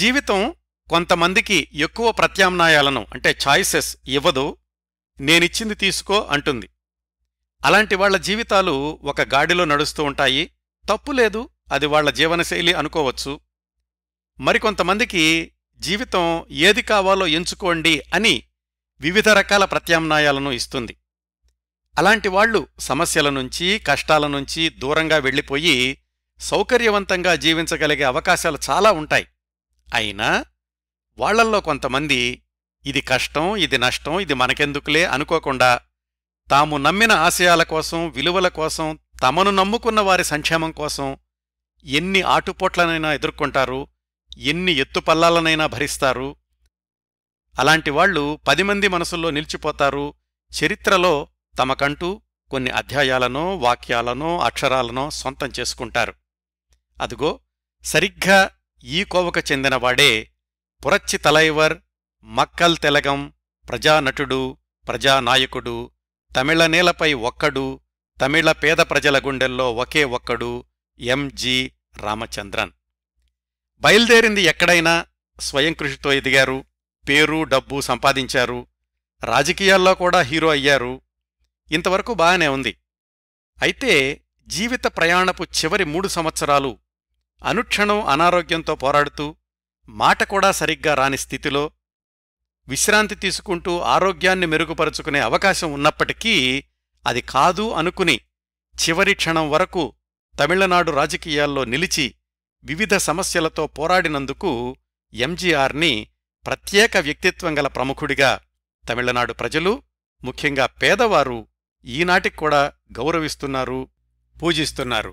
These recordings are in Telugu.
జీవితం కొంతమందికి ఎక్కువ ప్రత్యామ్నాయాలను అంటే ఛాయిసెస్ ఇవ్వదు నేనిచ్చింది తీసుకో అంటుంది అలాంటి వాళ్ల జీవితాలు ఒక గాడిలో నడుస్తూ ఉంటాయి తప్పులేదు అది వాళ్ల జీవనశైలి అనుకోవచ్చు మరికొంతమందికి జీవితం ఏది కావాలో ఎంచుకోండి అని వివిధ రకాల ప్రత్యామ్నాయాలను ఇస్తుంది అలాంటి వాళ్లు సమస్యల నుంచి కష్టాల నుంచి దూరంగా వెళ్ళిపోయి సౌకర్యవంతంగా జీవించగలిగే అవకాశాలు చాలా ఉంటాయి అయినా వాళ్లల్లో కొంతమంది ఇది కష్టం ఇది నష్టం ఇది మనకెందుకులే అనుకోకుండా తాము నమ్మిన ఆశయాల కోసం విలువల కోసం తమను నమ్ముకున్న వారి సంక్షేమం కోసం ఎన్ని ఆటుపోట్లనైనా ఎదుర్కొంటారు ఎన్ని ఎత్తుపల్లాలనైనా భరిస్తారు అలాంటి వాళ్లు పది మంది మనసుల్లో నిలిచిపోతారు చరిత్రలో తమకంటూ కొన్ని అధ్యాయాలనో వాక్యాలనో అక్షరాలనో సొంతం చేసుకుంటారు అదుగో సరిగ్గా ఈ కోవకు చెందినవాడే పురచ్చి తలైవర్ మక్కల్ తెలగం ప్రజానటుడు ప్రజానాయకుడు తమిళ నేలపై ఒక్కడు తమిళ పేద ప్రజల గుండెల్లో ఒకే ఒక్కడు ఎంజి రామచంద్రన్ బయలుదేరింది ఎక్కడైనా స్వయం కృషితో ఎదిగారు పేరు డబ్బు సంపాదించారు రాజకీయాల్లో కూడా హీరో అయ్యారు ఇంతవరకు బాగానే ఉంది అయితే జీవిత ప్రయాణపు చివరి మూడు సంవత్సరాలు అనుక్షణం అనారోగ్యంతో పోరాడుతూ మాట కూడా సరిగ్గా రాని స్థితిలో విశ్రాంతి తీసుకుంటూ ఆరోగ్యాన్ని మెరుగుపరుచుకునే అవకాశం ఉన్నప్పటికీ అది కాదు అనుకుని చివరి క్షణం వరకు తమిళనాడు రాజకీయాల్లో నిలిచి వివిధ సమస్యలతో పోరాడినందుకు ఎంజీఆర్ని ప్రత్యేక వ్యక్తిత్వం గల ప్రముఖుడిగా తమిళనాడు ప్రజలు ముఖ్యంగా పేదవారు ఈనాటికి కూడా గౌరవిస్తున్నారు పూజిస్తున్నారు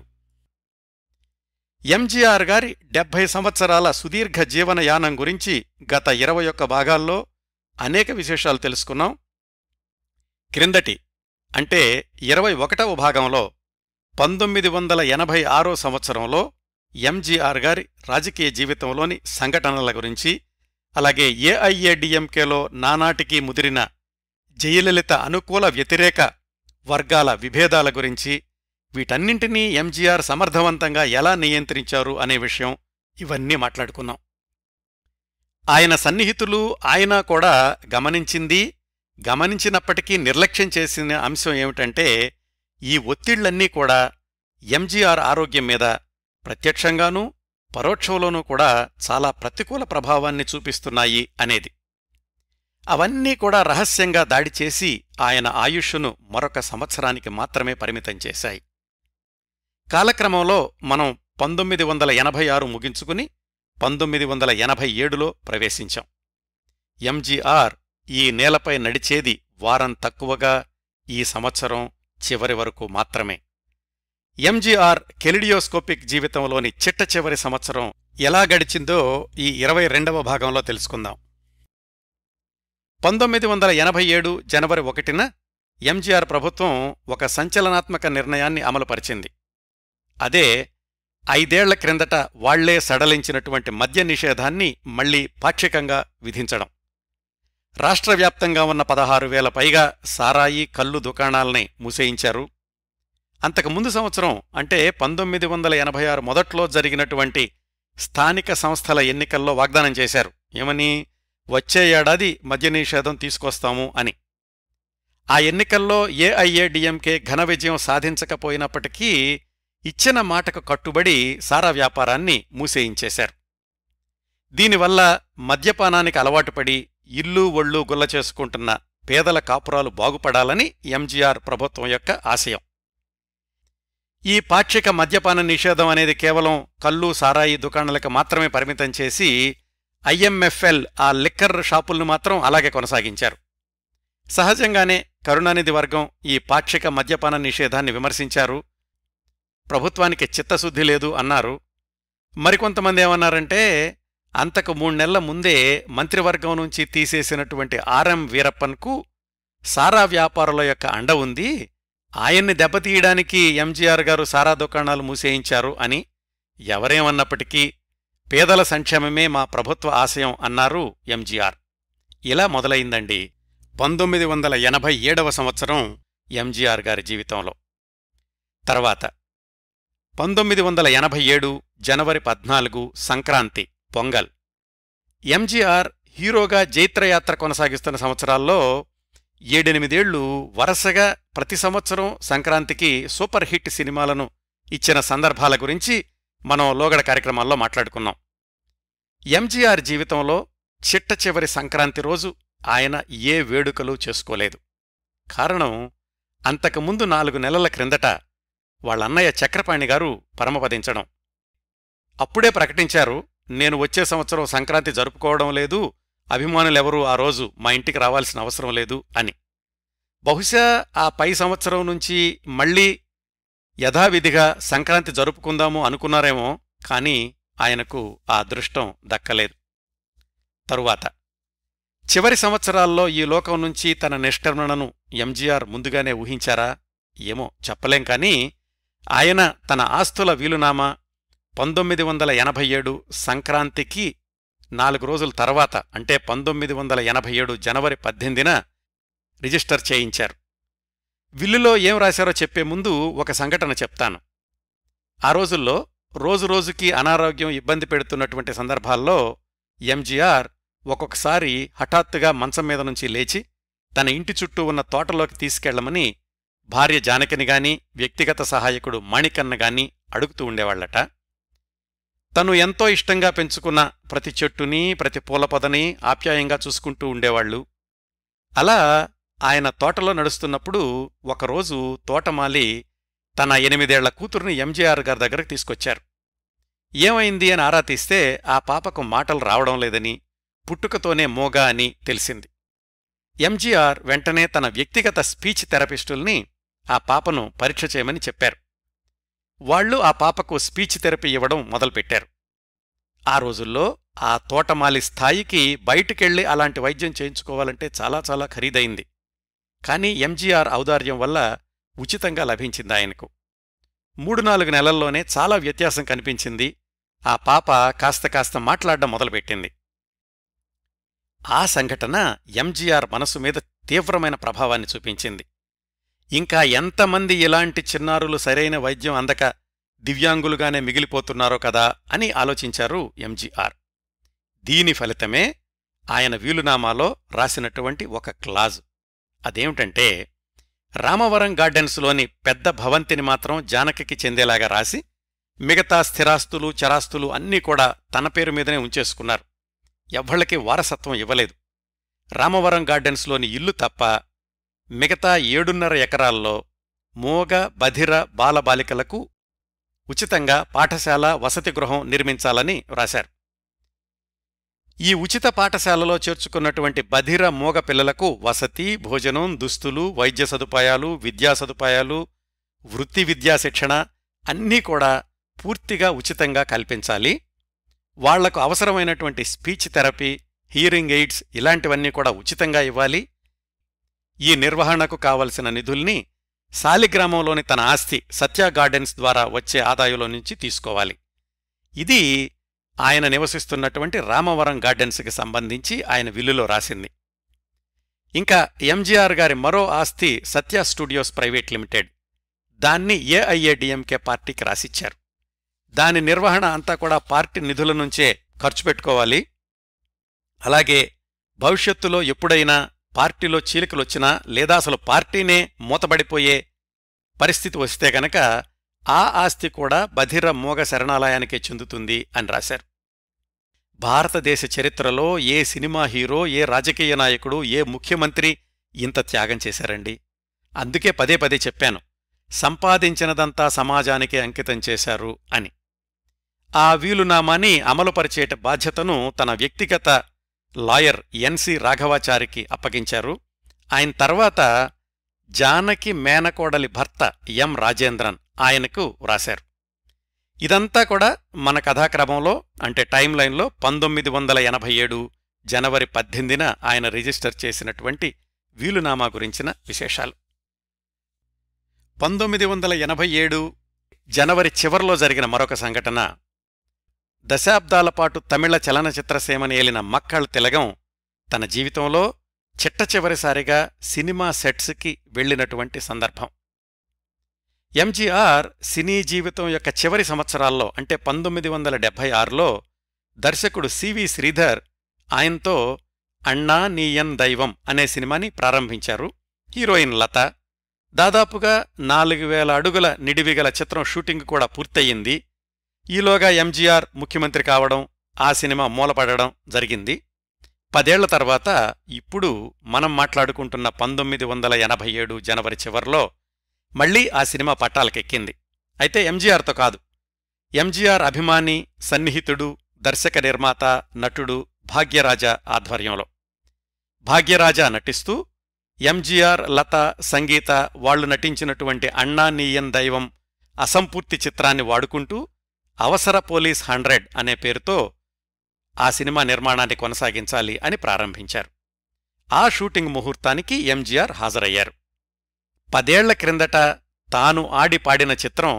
ఎంజీఆర్ గారి డెబ్బై సంవత్సరాల సుదీర్ఘ జీవనయానం గురించి గత ఇరవై ఒక్క భాగాల్లో అనేక విశేషాలు తెలుసుకున్నాం క్రిందటి అంటే ఇరవై ఒకటవ భాగంలో పంతొమ్మిది వందల ఎనభై ఆరో సంవత్సరంలో ఎంజీఆర్ గారి రాజకీయ జీవితంలోని సంఘటనల గురించి అలాగే ఏఐఏడిఎంకేలో నానాటికీ ముదిరిన జయలలిత అనుకూల వ్యతిరేక వర్గాల విభేదాల గురించి వీటన్నింటినీ ఎంజీఆర్ సమర్థవంతంగా ఎలా నియంత్రించారు అనే విషయం ఇవన్నీ మాట్లాడుకున్నాం ఆయన సన్నిహితులు ఆయన కూడా గమనించింది గమనించినప్పటికీ నిర్లక్ష్యం చేసిన అంశం ఏమిటంటే ఈ ఒత్తిళ్లన్నీ కూడా ఎంజీఆర్ ఆరోగ్యం మీద ప్రత్యక్షంగానూ పరోక్షంలోనూ కూడా చాలా ప్రతికూల ప్రభావాన్ని చూపిస్తున్నాయి అనేది అవన్నీ కూడా రహస్యంగా దాడి చేసి ఆయన ఆయుష్ను మరొక సంవత్సరానికి మాత్రమే పరిమితం చేశాయి కాలక్రమంలో మనం పంతొమ్మిది వందల ఎనభై ఆరు ముగించుకుని పంతొమ్మిది వందల ఎనభై ఏడులో ప్రవేశించాం ఎంజీఆర్ ఈ నేలపై నడిచేది వారం తక్కువగా ఈ సంవత్సరం చివరి వరకు మాత్రమే ఎంజీఆర్ కెలిడియోస్కోపిక్ జీవితంలోని చిట్ట చివరి సంవత్సరం ఎలా గడిచిందో ఈ ఇరవై రెండవ భాగంలో తెలుసుకుందాం పంతొమ్మిది వందల ఎనభై ఏడు జనవరి ఒకటిన ఎంజీఆర్ ప్రభుత్వం ఒక సంచలనాత్మక నిర్ణయాన్ని అమలుపరిచింది అదే ఐదేళ్ల క్రిందట వాళ్లే సడలించినటువంటి మద్య నిషేధాన్ని మళ్లీ పాక్షికంగా విధించడం రాష్ట్ర వ్యాప్తంగా ఉన్న పదహారు వేల పైగా సారాయి కల్లు దుకాణాల్ని మూసేయించారు అంతకుముందు సంవత్సరం అంటే పంతొమ్మిది వందల ఎనభై ఆరు మొదట్లో జరిగినటువంటి స్థానిక సంస్థల ఎన్నికల్లో వాగ్దానం చేశారు ఏమని వచ్చే ఏడాది మద్య నిషేధం తీసుకొస్తాము అని ఆ ఎన్నికల్లో ఏఐఏడిఎంకే ఘన విజయం సాధించకపోయినప్పటికీ ఇచ్చిన మాటకు కట్టుబడి సారా వ్యాపారాన్ని మూసేయించేశారు దీనివల్ల మద్యపానానికి అలవాటుపడి ఇల్లు ఒళ్ళు గుల్ల చేసుకుంటున్న పేదల కాపురాలు బాగుపడాలని ఎంజీఆర్ ప్రభుత్వం యొక్క ఆశయం ఈ పాక్షిక మద్యపాన నిషేధం అనేది కేవలం కల్లు సారాయి దుకాణాలకు మాత్రమే పరిమితం చేసి ఐఎంఎఫ్ఎల్ ఆ లిక్కర్ షాపుల్ని మాత్రం అలాగే కొనసాగించారు సహజంగానే కరుణానిధి వర్గం ఈ పాక్షిక మద్యపాన నిషేధాన్ని విమర్శించారు ప్రభుత్వానికి చిత్తశుద్ధి లేదు అన్నారు మరికొంతమంది ఏమన్నారంటే అంతకు మూడు నెలల ముందే మంత్రివర్గం నుంచి తీసేసినటువంటి ఆర్ఎం వీరప్పన్కు సారా వ్యాపారుల యొక్క అండ ఉంది ఆయన్ని దెబ్బతీయడానికి ఎంజీఆర్ గారు సారా దుకాణాలు మూసేయించారు అని ఎవరేమన్నప్పటికీ పేదల సంక్షేమమే మా ప్రభుత్వ ఆశయం అన్నారు ఎంజీఆర్ ఇలా మొదలైందండి పంతొమ్మిది వందల ఎనభై ఏడవ సంవత్సరం ఎంజీఆర్ గారి జీవితంలో తర్వాత పంతొమ్మిది వందల ఎనభై ఏడు జనవరి పద్నాలుగు సంక్రాంతి పొంగల్ ఎంజీఆర్ హీరోగా జైత్రయాత్ర కొనసాగిస్తున్న సంవత్సరాల్లో ఏడెనిమిదేళ్లు వరుసగా ప్రతి సంవత్సరం సంక్రాంతికి సూపర్ హిట్ సినిమాలను ఇచ్చిన సందర్భాల గురించి మనం లోగడ కార్యక్రమాల్లో మాట్లాడుకున్నాం ఎంజీఆర్ జీవితంలో చిట్ట చివరి సంక్రాంతి రోజు ఆయన ఏ వేడుకలు చేసుకోలేదు కారణం అంతకుముందు నాలుగు నెలల క్రిందట వాళ్ళన్నయ్య చక్రపాణి గారు పరమపదించడం అప్పుడే ప్రకటించారు నేను వచ్చే సంవత్సరం సంక్రాంతి జరుపుకోవడం లేదు అభిమానులెవరూ ఆ రోజు మా ఇంటికి రావాల్సిన అవసరం లేదు అని బహుశా ఆ పై సంవత్సరం నుంచి మళ్ళీ యథావిధిగా సంక్రాంతి జరుపుకుందాము అనుకున్నారేమో కాని ఆయనకు ఆ అదృష్టం దక్కలేదు తరువాత చివరి సంవత్సరాల్లో ఈ లోకం నుంచి తన నిష్క్రమణను ఎంజీఆర్ ముందుగానే ఊహించారా ఏమో చెప్పలేం కానీ ఆయన తన ఆస్తుల వీలునామా పంతొమ్మిది వందల ఎనభై ఏడు సంక్రాంతికి నాలుగు రోజుల తర్వాత అంటే పంతొమ్మిది వందల ఎనభై ఏడు జనవరి పద్దెనిమిదిన రిజిస్టర్ చేయించారు విల్లులో ఏం రాశారో చెప్పే ముందు ఒక సంఘటన చెప్తాను ఆ రోజుల్లో రోజురోజుకి అనారోగ్యం ఇబ్బంది పెడుతున్నటువంటి సందర్భాల్లో ఎంజీఆర్ ఒక్కొక్కసారి హఠాత్తుగా మంచం మీద నుంచి లేచి తన ఇంటి చుట్టూ ఉన్న తోటలోకి తీసుకెళ్లమని భార్య జానకిని గాని వ్యక్తిగత సహాయకుడు మాణికన్న గాని అడుగుతూ ఉండేవాళ్లట తను ఎంతో ఇష్టంగా పెంచుకున్న ప్రతి చెట్టుని ప్రతి పూలపదని ఆప్యాయంగా చూసుకుంటూ ఉండేవాళ్లు అలా ఆయన తోటలో నడుస్తున్నప్పుడు ఒకరోజు తోటమాలి తన ఎనిమిదేళ్ల కూతుర్ని ఎంజీఆర్ గారి దగ్గరకు తీసుకొచ్చారు ఏమైంది అని ఆరా తీస్తే ఆ పాపకు మాటలు రావడం లేదని పుట్టుకతోనే మోగా అని తెలిసింది ఎంజీఆర్ వెంటనే తన వ్యక్తిగత స్పీచ్ థెరపిస్టుల్ని ఆ పాపను పరీక్ష చేయమని చెప్పారు వాళ్లు ఆ పాపకు స్పీచ్ థెరపీ ఇవ్వడం మొదలుపెట్టారు ఆ రోజుల్లో ఆ తోటమాలి స్థాయికి బయటికెళ్లి అలాంటి వైద్యం చేయించుకోవాలంటే చాలా చాలా ఖరీదైంది కానీ ఎంజీఆర్ ఔదార్యం వల్ల ఉచితంగా లభించింది ఆయనకు మూడు నాలుగు నెలల్లోనే చాలా వ్యత్యాసం కనిపించింది ఆ పాప కాస్త కాస్త మాట్లాడడం మొదలుపెట్టింది ఆ సంఘటన ఎంజీఆర్ మనసు మీద తీవ్రమైన ప్రభావాన్ని చూపించింది ఇంకా ఎంతమంది ఇలాంటి చిన్నారులు సరైన వైద్యం అందక దివ్యాంగులుగానే మిగిలిపోతున్నారో కదా అని ఆలోచించారు ఎంజీఆర్ దీని ఫలితమే ఆయన వీలునామాలో రాసినటువంటి ఒక క్లాజు అదేమిటంటే రామవరం గార్డెన్స్లోని పెద్ద భవంతిని మాత్రం జానకకి చెందేలాగా రాసి మిగతా స్థిరాస్తులు చరాస్తులు అన్నీ కూడా తన పేరు మీదనే ఉంచేసుకున్నారు ఎవ్వళ్ళకి వారసత్వం ఇవ్వలేదు రామవరం గార్డెన్స్లోని ఇల్లు తప్ప మిగతా ఏడున్నర ఎకరాల్లో మూగ బధిర బాలబాలికలకు ఉచితంగా పాఠశాల వసతి గృహం నిర్మించాలని వ్రాశారు ఈ ఉచిత పాఠశాలలో చేర్చుకున్నటువంటి బధిర మూగ పిల్లలకు వసతి భోజనం దుస్తులు వైద్య సదుపాయాలు విద్యా సదుపాయాలు వృత్తి విద్యా శిక్షణ అన్నీ కూడా పూర్తిగా ఉచితంగా కల్పించాలి వాళ్లకు అవసరమైనటువంటి స్పీచ్ థెరపీ హీరింగ్ ఎయిడ్స్ ఇలాంటివన్నీ కూడా ఉచితంగా ఇవ్వాలి ఈ నిర్వహణకు కావలసిన నిధుల్ని సాలిగ్రామంలోని తన ఆస్తి సత్య గార్డెన్స్ ద్వారా వచ్చే ఆదాయంలో నుంచి తీసుకోవాలి ఇది ఆయన నివసిస్తున్నటువంటి రామవరం గార్డెన్స్కి సంబంధించి ఆయన విల్లులో రాసింది ఇంకా ఎంజీఆర్ గారి మరో ఆస్తి సత్య స్టూడియోస్ ప్రైవేట్ లిమిటెడ్ దాన్ని ఏఐఏడిఎంకే పార్టీకి రాసిచ్చారు దాని నిర్వహణ అంతా కూడా పార్టీ నిధుల నుంచే ఖర్చు పెట్టుకోవాలి అలాగే భవిష్యత్తులో ఎప్పుడైనా పార్టీలో చీలికలు వచ్చినా లేదా అసలు పార్టీనే మూతబడిపోయే పరిస్థితి వస్తే గనక ఆ ఆస్తి కూడా బధిర మోగ శరణాలయానికే చెందుతుంది అని రాశారు భారతదేశ చరిత్రలో ఏ సినిమా హీరో ఏ రాజకీయ నాయకుడు ఏ ముఖ్యమంత్రి ఇంత త్యాగం చేశారండి అందుకే పదే పదే చెప్పాను సంపాదించినదంతా సమాజానికే అంకితం చేశారు అని ఆ వీలునామాని అమలుపరిచేట బాధ్యతను తన వ్యక్తిగత లాయర్ ఎన్సి రాఘవాచారికి అప్పగించారు ఆయన తర్వాత జానకి మేనకోడలి భర్త ఎం రాజేంద్రన్ ఆయనకు వ్రాశారు ఇదంతా కూడా మన కథాక్రమంలో అంటే టైం లైన్లో పంతొమ్మిది వందల ఎనభై ఏడు జనవరి పద్దెనిమిదిన ఆయన రిజిస్టర్ చేసినటువంటి వీలునామా గురించిన విశేషాలు పంతొమ్మిది వందల ఎనభై ఏడు జనవరి చివరిలో జరిగిన మరొక సంఘటన దశాబ్దాల పాటు తమిళ చలనచిత్రసీమని ఏలిన మక్కళ్ తిలగం తన జీవితంలో చిట్ట చివరిసారిగా సినిమా సెట్స్కి వెళ్లినటువంటి సందర్భం ఎంజీఆర్ సినీ జీవితం యొక్క చివరి సంవత్సరాల్లో అంటే పంతొమ్మిది వందల డెబ్బై ఆరులో దర్శకుడు సివి శ్రీధర్ ఆయనతో అన్నా నీయన్ దైవం అనే సినిమాని ప్రారంభించారు హీరోయిన్ లత దాదాపుగా నాలుగు వేల అడుగుల నిడివిగల చిత్రం షూటింగ్ కూడా పూర్తయింది ఈలోగా ఎంజీఆర్ ముఖ్యమంత్రి కావడం ఆ సినిమా మూలపడడం జరిగింది పదేళ్ల తర్వాత ఇప్పుడు మనం మాట్లాడుకుంటున్న పంతొమ్మిది వందల ఎనభై ఏడు జనవరి చివరిలో మళ్లీ ఆ సినిమా పట్టాలకెక్కింది అయితే ఎంజీఆర్తో కాదు ఎంజీఆర్ అభిమాని సన్నిహితుడు దర్శక నిర్మాత నటుడు భాగ్యరాజ ఆధ్వర్యంలో భాగ్యరాజ నటిస్తూ ఎంజీఆర్ లత సంగీత వాళ్లు నటించినటువంటి అన్నా నీయన్ దైవం అసంపూర్తి చిత్రాన్ని వాడుకుంటూ అవసర పోలీస్ హండ్రెడ్ అనే పేరుతో ఆ సినిమా నిర్మాణాన్ని కొనసాగించాలి అని ప్రారంభించారు ఆ షూటింగ్ ముహూర్తానికి ఎంజీఆర్ హాజరయ్యారు పదేళ్ల క్రిందట తాను ఆడి పాడిన చిత్రం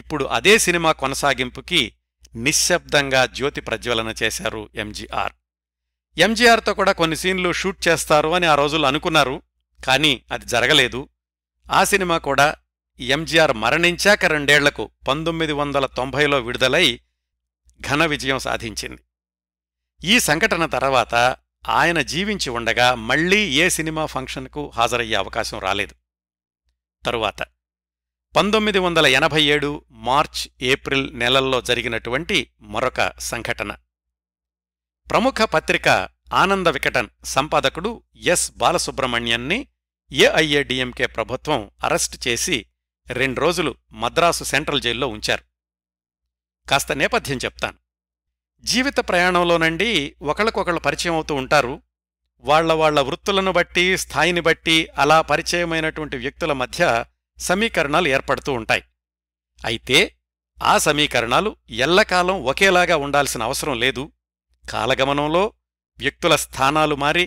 ఇప్పుడు అదే సినిమా కొనసాగింపుకి నిశ్శబ్దంగా జ్యోతి ప్రజ్వలన చేశారు ఎంజీఆర్ ఎంజీఆర్తో కూడా కొన్ని సీన్లు షూట్ చేస్తారు అని ఆ రోజులు అనుకున్నారు కానీ అది జరగలేదు ఆ సినిమా కూడా ఎంజీఆర్ మరణించాక రెండేళ్లకు పంతొమ్మిది వందల తొంభైలో విడుదలై ఘన విజయం సాధించింది ఈ సంఘటన తర్వాత ఆయన జీవించి ఉండగా మళ్లీ ఏ సినిమా ఫంక్షన్కు హాజరయ్యే అవకాశం రాలేదు తరువాత పంతొమ్మిది వందల ఎనభై ఏడు మార్చ్ ఏప్రిల్ నెలల్లో జరిగినటువంటి మరొక సంఘటన ప్రముఖ పత్రిక ఆనంద వికటన్ సంపాదకుడు ఎస్ బాలసుబ్రహ్మణ్యన్ని ఏఐఏడిఎంకే ప్రభుత్వం అరెస్టు చేసి రెండు రోజులు మద్రాసు సెంట్రల్ జైల్లో ఉంచారు కాస్త నేపథ్యం చెప్తాను జీవిత ప్రయాణంలోనండి ఒకళ్ళకొకళ్ళు పరిచయం అవుతూ ఉంటారు వాళ్ల వాళ్ల వృత్తులను బట్టి స్థాయిని బట్టి అలా పరిచయమైనటువంటి వ్యక్తుల మధ్య సమీకరణాలు ఏర్పడుతూ ఉంటాయి అయితే ఆ సమీకరణాలు ఎల్లకాలం ఒకేలాగా ఉండాల్సిన అవసరం లేదు కాలగమనంలో వ్యక్తుల స్థానాలు మారి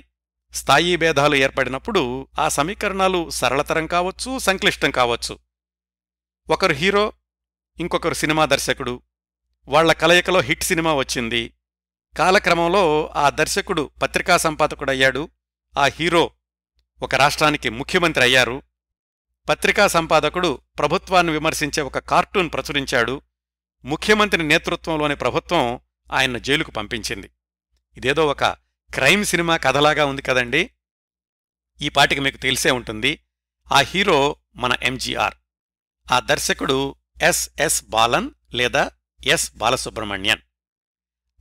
స్థాయి భేదాలు ఏర్పడినప్పుడు ఆ సమీకరణాలు సరళతరం కావచ్చు సంక్లిష్టం కావచ్చు ఒకరు హీరో ఇంకొకరు సినిమా దర్శకుడు వాళ్ల కలయికలో హిట్ సినిమా వచ్చింది కాలక్రమంలో ఆ దర్శకుడు పత్రికా సంపాదకుడయ్యాడు ఆ హీరో ఒక రాష్ట్రానికి ముఖ్యమంత్రి అయ్యారు పత్రికా సంపాదకుడు ప్రభుత్వాన్ని విమర్శించే ఒక కార్టూన్ ప్రచురించాడు ముఖ్యమంత్రి నేతృత్వంలోని ప్రభుత్వం ఆయన్ను జైలుకు పంపించింది ఇదేదో ఒక క్రైమ్ సినిమా కథలాగా ఉంది కదండి ఈ పాటికి మీకు తెలిసే ఉంటుంది ఆ హీరో మన ఎంజీఆర్ ఆ దర్శకుడు ఎస్ఎస్ బాలన్ లేదా ఎస్ బాలసుబ్రహ్మణ్యన్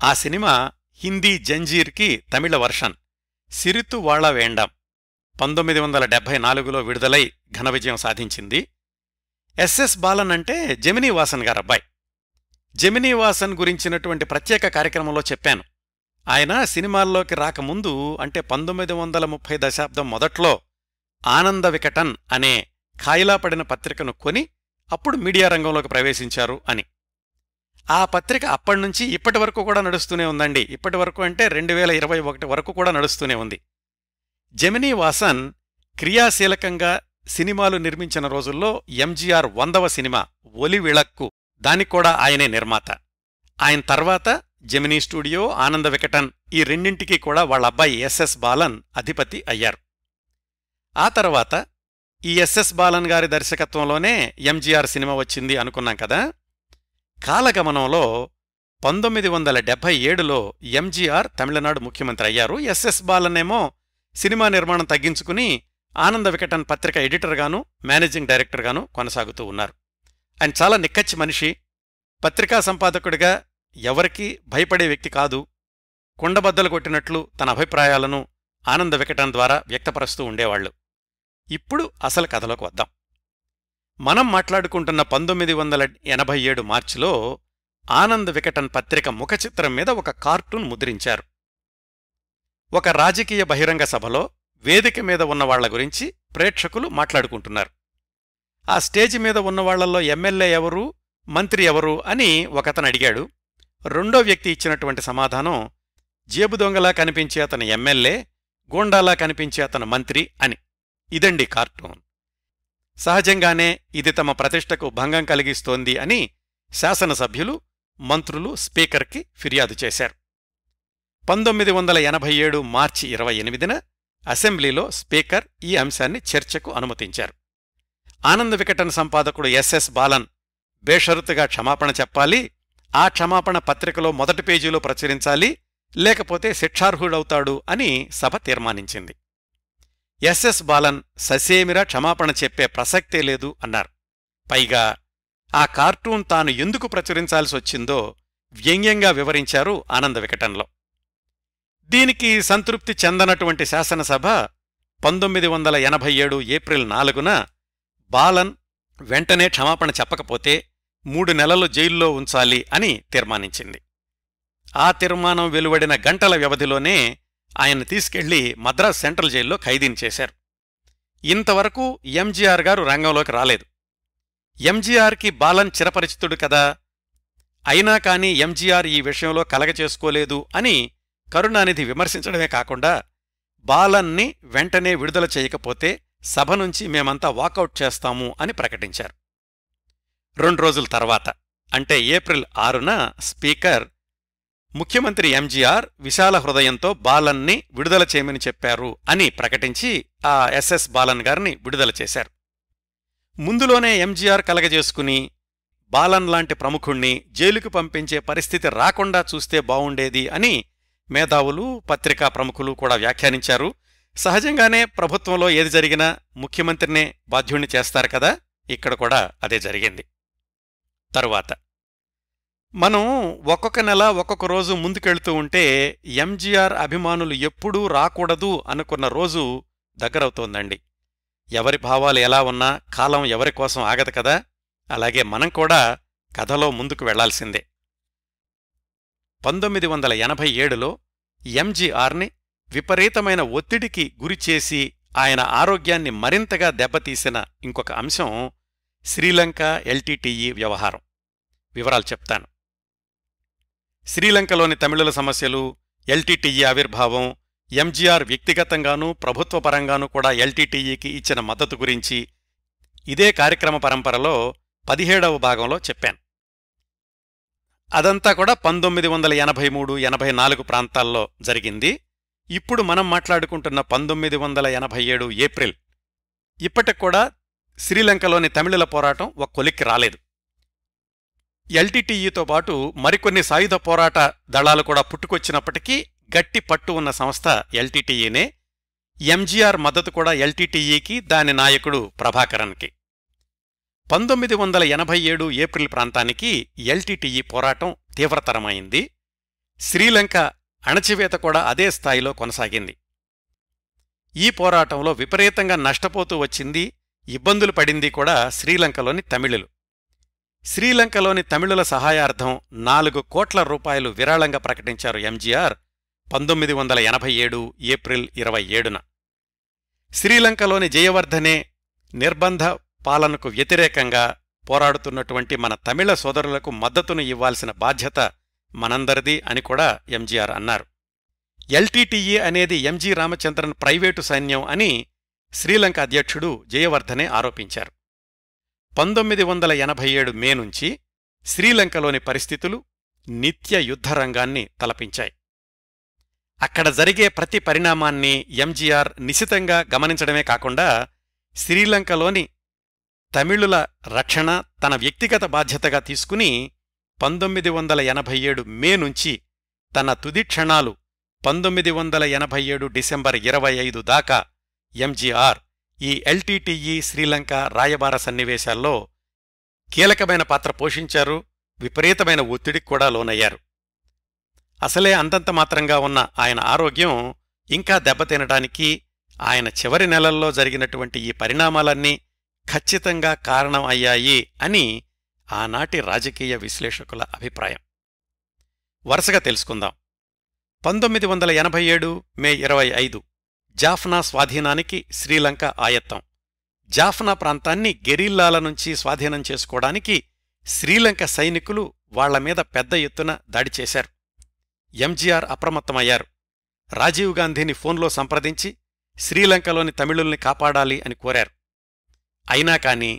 ఆ సినిమా హిందీ జంజీర్కి తమిళ వర్షన్ సిరితువాళ వేండాం వేండం పంతొమ్మిది వందల డెబ్బై నాలుగులో విడుదలై ఘన విజయం సాధించింది ఎస్ఎస్ బాలన్ అంటే జెమినీ వాసన్ గారబ్బాయి జెమినీ వాసన్ గురించినటువంటి ప్రత్యేక కార్యక్రమంలో చెప్పాను ఆయన సినిమాల్లోకి రాకముందు అంటే పంతొమ్మిది వందల ముప్పై దశాబ్దం మొదట్లో ఆనంద వికటన్ అనే ఖాయిలాపడిన పత్రికను కొని అప్పుడు మీడియా రంగంలోకి ప్రవేశించారు అని ఆ పత్రిక అప్పటి నుంచి ఇప్పటి వరకు కూడా నడుస్తూనే ఉందండి ఇప్పటి వరకు అంటే రెండు వేల ఇరవై ఒకటి వరకు కూడా నడుస్తూనే ఉంది జెమినీ వాసన్ క్రియాశీలకంగా సినిమాలు నిర్మించిన రోజుల్లో ఎంజీఆర్ వందవ సినిమా ఒలి విళక్కు దానికి కూడా ఆయనే నిర్మాత ఆయన తర్వాత జెమినీ స్టూడియో ఆనంద వికటన్ ఈ రెండింటికి కూడా వాళ్ళ అబ్బాయి ఎస్ఎస్ బాలన్ అధిపతి అయ్యారు ఆ తర్వాత ఈ ఎస్ఎస్ బాలన్ గారి దర్శకత్వంలోనే ఎంజీఆర్ సినిమా వచ్చింది అనుకున్నాం కదా కాలగమనంలో పంతొమ్మిది వందల డెబ్బై ఏడులో ఎంజీఆర్ తమిళనాడు ముఖ్యమంత్రి అయ్యారు ఎస్ఎస్ బాలనేమో సినిమా నిర్మాణం తగ్గించుకుని ఆనంద వికటన్ పత్రిక ఎడిటర్గాను మేనేజింగ్ డైరెక్టర్గాను కొనసాగుతూ ఉన్నారు ఆయన చాలా నిక్కచ్చి మనిషి పత్రికా సంపాదకుడిగా ఎవరికీ భయపడే వ్యక్తి కాదు కుండబద్దలు కొట్టినట్లు తన అభిప్రాయాలను ఆనంద వికటన్ ద్వారా వ్యక్తపరుస్తూ ఉండేవాళ్లు ఇప్పుడు అసలు కథలోకి వద్దాం మనం మాట్లాడుకుంటున్న పంతొమ్మిది వందల ఎనభై ఏడు మార్చిలో ఆనంద్ వికటన్ పత్రిక ముఖచిత్రం మీద ఒక కార్టూన్ ముద్రించారు ఒక రాజకీయ బహిరంగ సభలో వేదిక మీద ఉన్నవాళ్ల గురించి ప్రేక్షకులు మాట్లాడుకుంటున్నారు ఆ స్టేజి మీద ఉన్నవాళ్లలో ఎమ్మెల్యే ఎవరు మంత్రి ఎవరు అని ఒకతను అడిగాడు రెండో వ్యక్తి ఇచ్చినటువంటి సమాధానం జేబు దొంగలా కనిపించే అతను ఎమ్మెల్యే గోండాలా కనిపించే అతను మంత్రి అని ఇదండి కార్టూన్ సహజంగానే ఇది తమ ప్రతిష్టకు భంగం కలిగిస్తోంది అని శాసనసభ్యులు మంత్రులు స్పీకర్కి ఫిర్యాదు చేశారు పంతొమ్మిది వందల ఎనభై ఏడు మార్చి ఇరవై ఎనిమిదిన అసెంబ్లీలో స్పీకర్ ఈ అంశాన్ని చర్చకు అనుమతించారు ఆనంద వికటన సంపాదకుడు ఎస్ఎస్ బాలన్ బేషరతుగా క్షమాపణ చెప్పాలి ఆ క్షమాపణ పత్రికలో మొదటి పేజీలో ప్రచురించాలి లేకపోతే శిక్షార్హుడవుతాడు అని సభ తీర్మానించింది ఎస్ఎస్ బాలన్ ససేమిరా క్షమాపణ చెప్పే ప్రసక్తే లేదు అన్నారు పైగా ఆ కార్టూన్ తాను ఎందుకు ప్రచురించాల్సొచ్చిందో వ్యంగ్యంగా వివరించారు ఆనంద వికటంలో దీనికి సంతృప్తి చెందనటువంటి శాసనసభ పంతొమ్మిది వందల ఎనభై ఏడు ఏప్రిల్ నాలుగున బాలన్ వెంటనే క్షమాపణ చెప్పకపోతే మూడు నెలలు జైల్లో ఉంచాలి అని తీర్మానించింది ఆ తీర్మానం వెలువడిన గంటల వ్యవధిలోనే ఆయన తీసుకెళ్లి మద్రాస్ సెంట్రల్ జైల్లో ఖైదీని చేశారు ఇంతవరకు ఎంజీఆర్ గారు రంగంలోకి రాలేదు ఎంజీఆర్కి బాలన్ చిరపరిచితుడు కదా అయినా కాని ఎంజీఆర్ ఈ విషయంలో కలగచేసుకోలేదు అని కరుణానిధి విమర్శించడమే కాకుండా బాలన్ని వెంటనే విడుదల చేయకపోతే సభ నుంచి మేమంతా వాకౌట్ చేస్తాము అని ప్రకటించారు రెండు రోజుల తర్వాత అంటే ఏప్రిల్ ఆరున స్పీకర్ ముఖ్యమంత్రి ఎంజీఆర్ విశాల హృదయంతో బాలన్ని విడుదల చేయమని చెప్పారు అని ప్రకటించి ఆ ఎస్ఎస్ బాలన్ గారిని విడుదల చేశారు ముందులోనే ఎంజీఆర్ కలగజేసుకుని బాలన్ లాంటి ప్రముఖుణ్ణి జైలుకు పంపించే పరిస్థితి రాకుండా చూస్తే బావుండేది అని మేధావులు పత్రికా ప్రముఖులు కూడా వ్యాఖ్యానించారు సహజంగానే ప్రభుత్వంలో ఏది జరిగినా ముఖ్యమంత్రినే బాధ్యుణ్ణి చేస్తారు కదా ఇక్కడ కూడా అదే జరిగింది తరువాత మనం ఒక్కొక్క నెల ఒక్కొక్క రోజు ముందుకెళ్తూ ఉంటే ఎంజీఆర్ అభిమానులు ఎప్పుడూ రాకూడదు అనుకున్న రోజు దగ్గరవుతోందండి ఎవరి భావాలు ఎలా ఉన్నా కాలం ఎవరి కోసం ఆగదు కదా అలాగే మనం కూడా కథలో ముందుకు వెళ్లాల్సిందే పంతొమ్మిది వందల ఎనభై ఏడులో ఎంజీఆర్ని విపరీతమైన ఒత్తిడికి గురిచేసి ఆయన ఆరోగ్యాన్ని మరింతగా దెబ్బతీసిన ఇంకొక అంశం శ్రీలంక ఎల్టీటీఈ వ్యవహారం వివరాలు చెప్తాను శ్రీలంకలోని తమిళుల సమస్యలు ఎల్టీటీఈ ఆవిర్భావం ఎంజీఆర్ వ్యక్తిగతంగానూ ప్రభుత్వపరంగానూ కూడా ఎల్టీటీఈకి ఇచ్చిన మద్దతు గురించి ఇదే కార్యక్రమ పరంపరలో పదిహేడవ భాగంలో చెప్పాను అదంతా కూడా పంతొమ్మిది వందల ఎనభై మూడు ఎనభై నాలుగు ప్రాంతాల్లో జరిగింది ఇప్పుడు మనం మాట్లాడుకుంటున్న పంతొమ్మిది వందల ఎనభై ఏడు ఏప్రిల్ ఇప్పటికి కూడా శ్రీలంకలోని తమిళుల పోరాటం ఒక కొలిక్కి రాలేదు ఎల్టీటీఈతో పాటు మరికొన్ని సాయుధ పోరాట దళాలు కూడా పుట్టుకొచ్చినప్పటికీ గట్టి పట్టు ఉన్న సంస్థ ఎల్టీటీఈనే ఎంజీఆర్ మద్దతు కూడా ఎల్టీటీఈకి దాని నాయకుడు ప్రభాకరన్కి పంతొమ్మిది వందల ఎనభై ఏడు ఏప్రిల్ ప్రాంతానికి ఎల్టీటీఈ పోరాటం తీవ్రతరమైంది శ్రీలంక అణచివేత కూడా అదే స్థాయిలో కొనసాగింది ఈ పోరాటంలో విపరీతంగా నష్టపోతూ వచ్చింది ఇబ్బందులు పడింది కూడా శ్రీలంకలోని తమిళులు శ్రీలంకలోని తమిళుల సహాయార్థం నాలుగు కోట్ల రూపాయలు విరాళంగా ప్రకటించారు ఎంజీఆర్ పంతొమ్మిది వందల ఎనభై ఏడు ఏప్రిల్ ఇరవై ఏడున శ్రీలంకలోని జయవర్ధనే నిర్బంధ పాలనకు వ్యతిరేకంగా పోరాడుతున్నటువంటి మన తమిళ సోదరులకు మద్దతును ఇవ్వాల్సిన బాధ్యత మనందరిది అని కూడా ఎంజీఆర్ అన్నారు ఎల్టీటీఈ అనేది ఎంజీ రామచంద్రన్ ప్రైవేటు సైన్యం అని శ్రీలంక అధ్యక్షుడు జయవర్ధనే ఆరోపించారు పంతొమ్మిది వందల ఎనభై ఏడు మే నుంచి శ్రీలంకలోని పరిస్థితులు నిత్య యుద్ధరంగాన్ని తలపించాయి అక్కడ జరిగే ప్రతి పరిణామాన్ని ఎంజీఆర్ నిశితంగా గమనించడమే కాకుండా శ్రీలంకలోని తమిళుల రక్షణ తన వ్యక్తిగత బాధ్యతగా తీసుకుని పంతొమ్మిది వందల ఎనభై ఏడు మే నుంచి తన తుది క్షణాలు పంతొమ్మిది వందల ఎనభై ఏడు డిసెంబర్ ఇరవై ఐదు దాకా ఎంజీఆర్ ఈ ఎల్టీటీఈ శ్రీలంక రాయబార సన్నివేశాల్లో కీలకమైన పాత్ర పోషించారు విపరీతమైన ఒత్తిడికి కూడా లోనయ్యారు అసలే అంతంత మాత్రంగా ఉన్న ఆయన ఆరోగ్యం ఇంకా దెబ్బతినడానికి ఆయన చివరి నెలల్లో జరిగినటువంటి ఈ పరిణామాలన్నీ ఖచ్చితంగా కారణం అయ్యాయి అని ఆనాటి రాజకీయ విశ్లేషకుల అభిప్రాయం వరుసగా తెలుసుకుందాం పంతొమ్మిది వందల ఎనభై ఏడు మే ఇరవై ఐదు జాఫ్నా స్వాధీనానికి శ్రీలంక ఆయత్తం జాఫ్నా ప్రాంతాన్ని గెరిల్లాల నుంచి స్వాధీనం చేసుకోవడానికి శ్రీలంక సైనికులు వాళ్ల మీద పెద్ద ఎత్తున దాడి చేశారు ఎంజీఆర్ అప్రమత్తమయ్యారు రాజీవ్ గాంధీని ఫోన్లో సంప్రదించి శ్రీలంకలోని తమిళుల్ని కాపాడాలి అని కోరారు అయినా కాని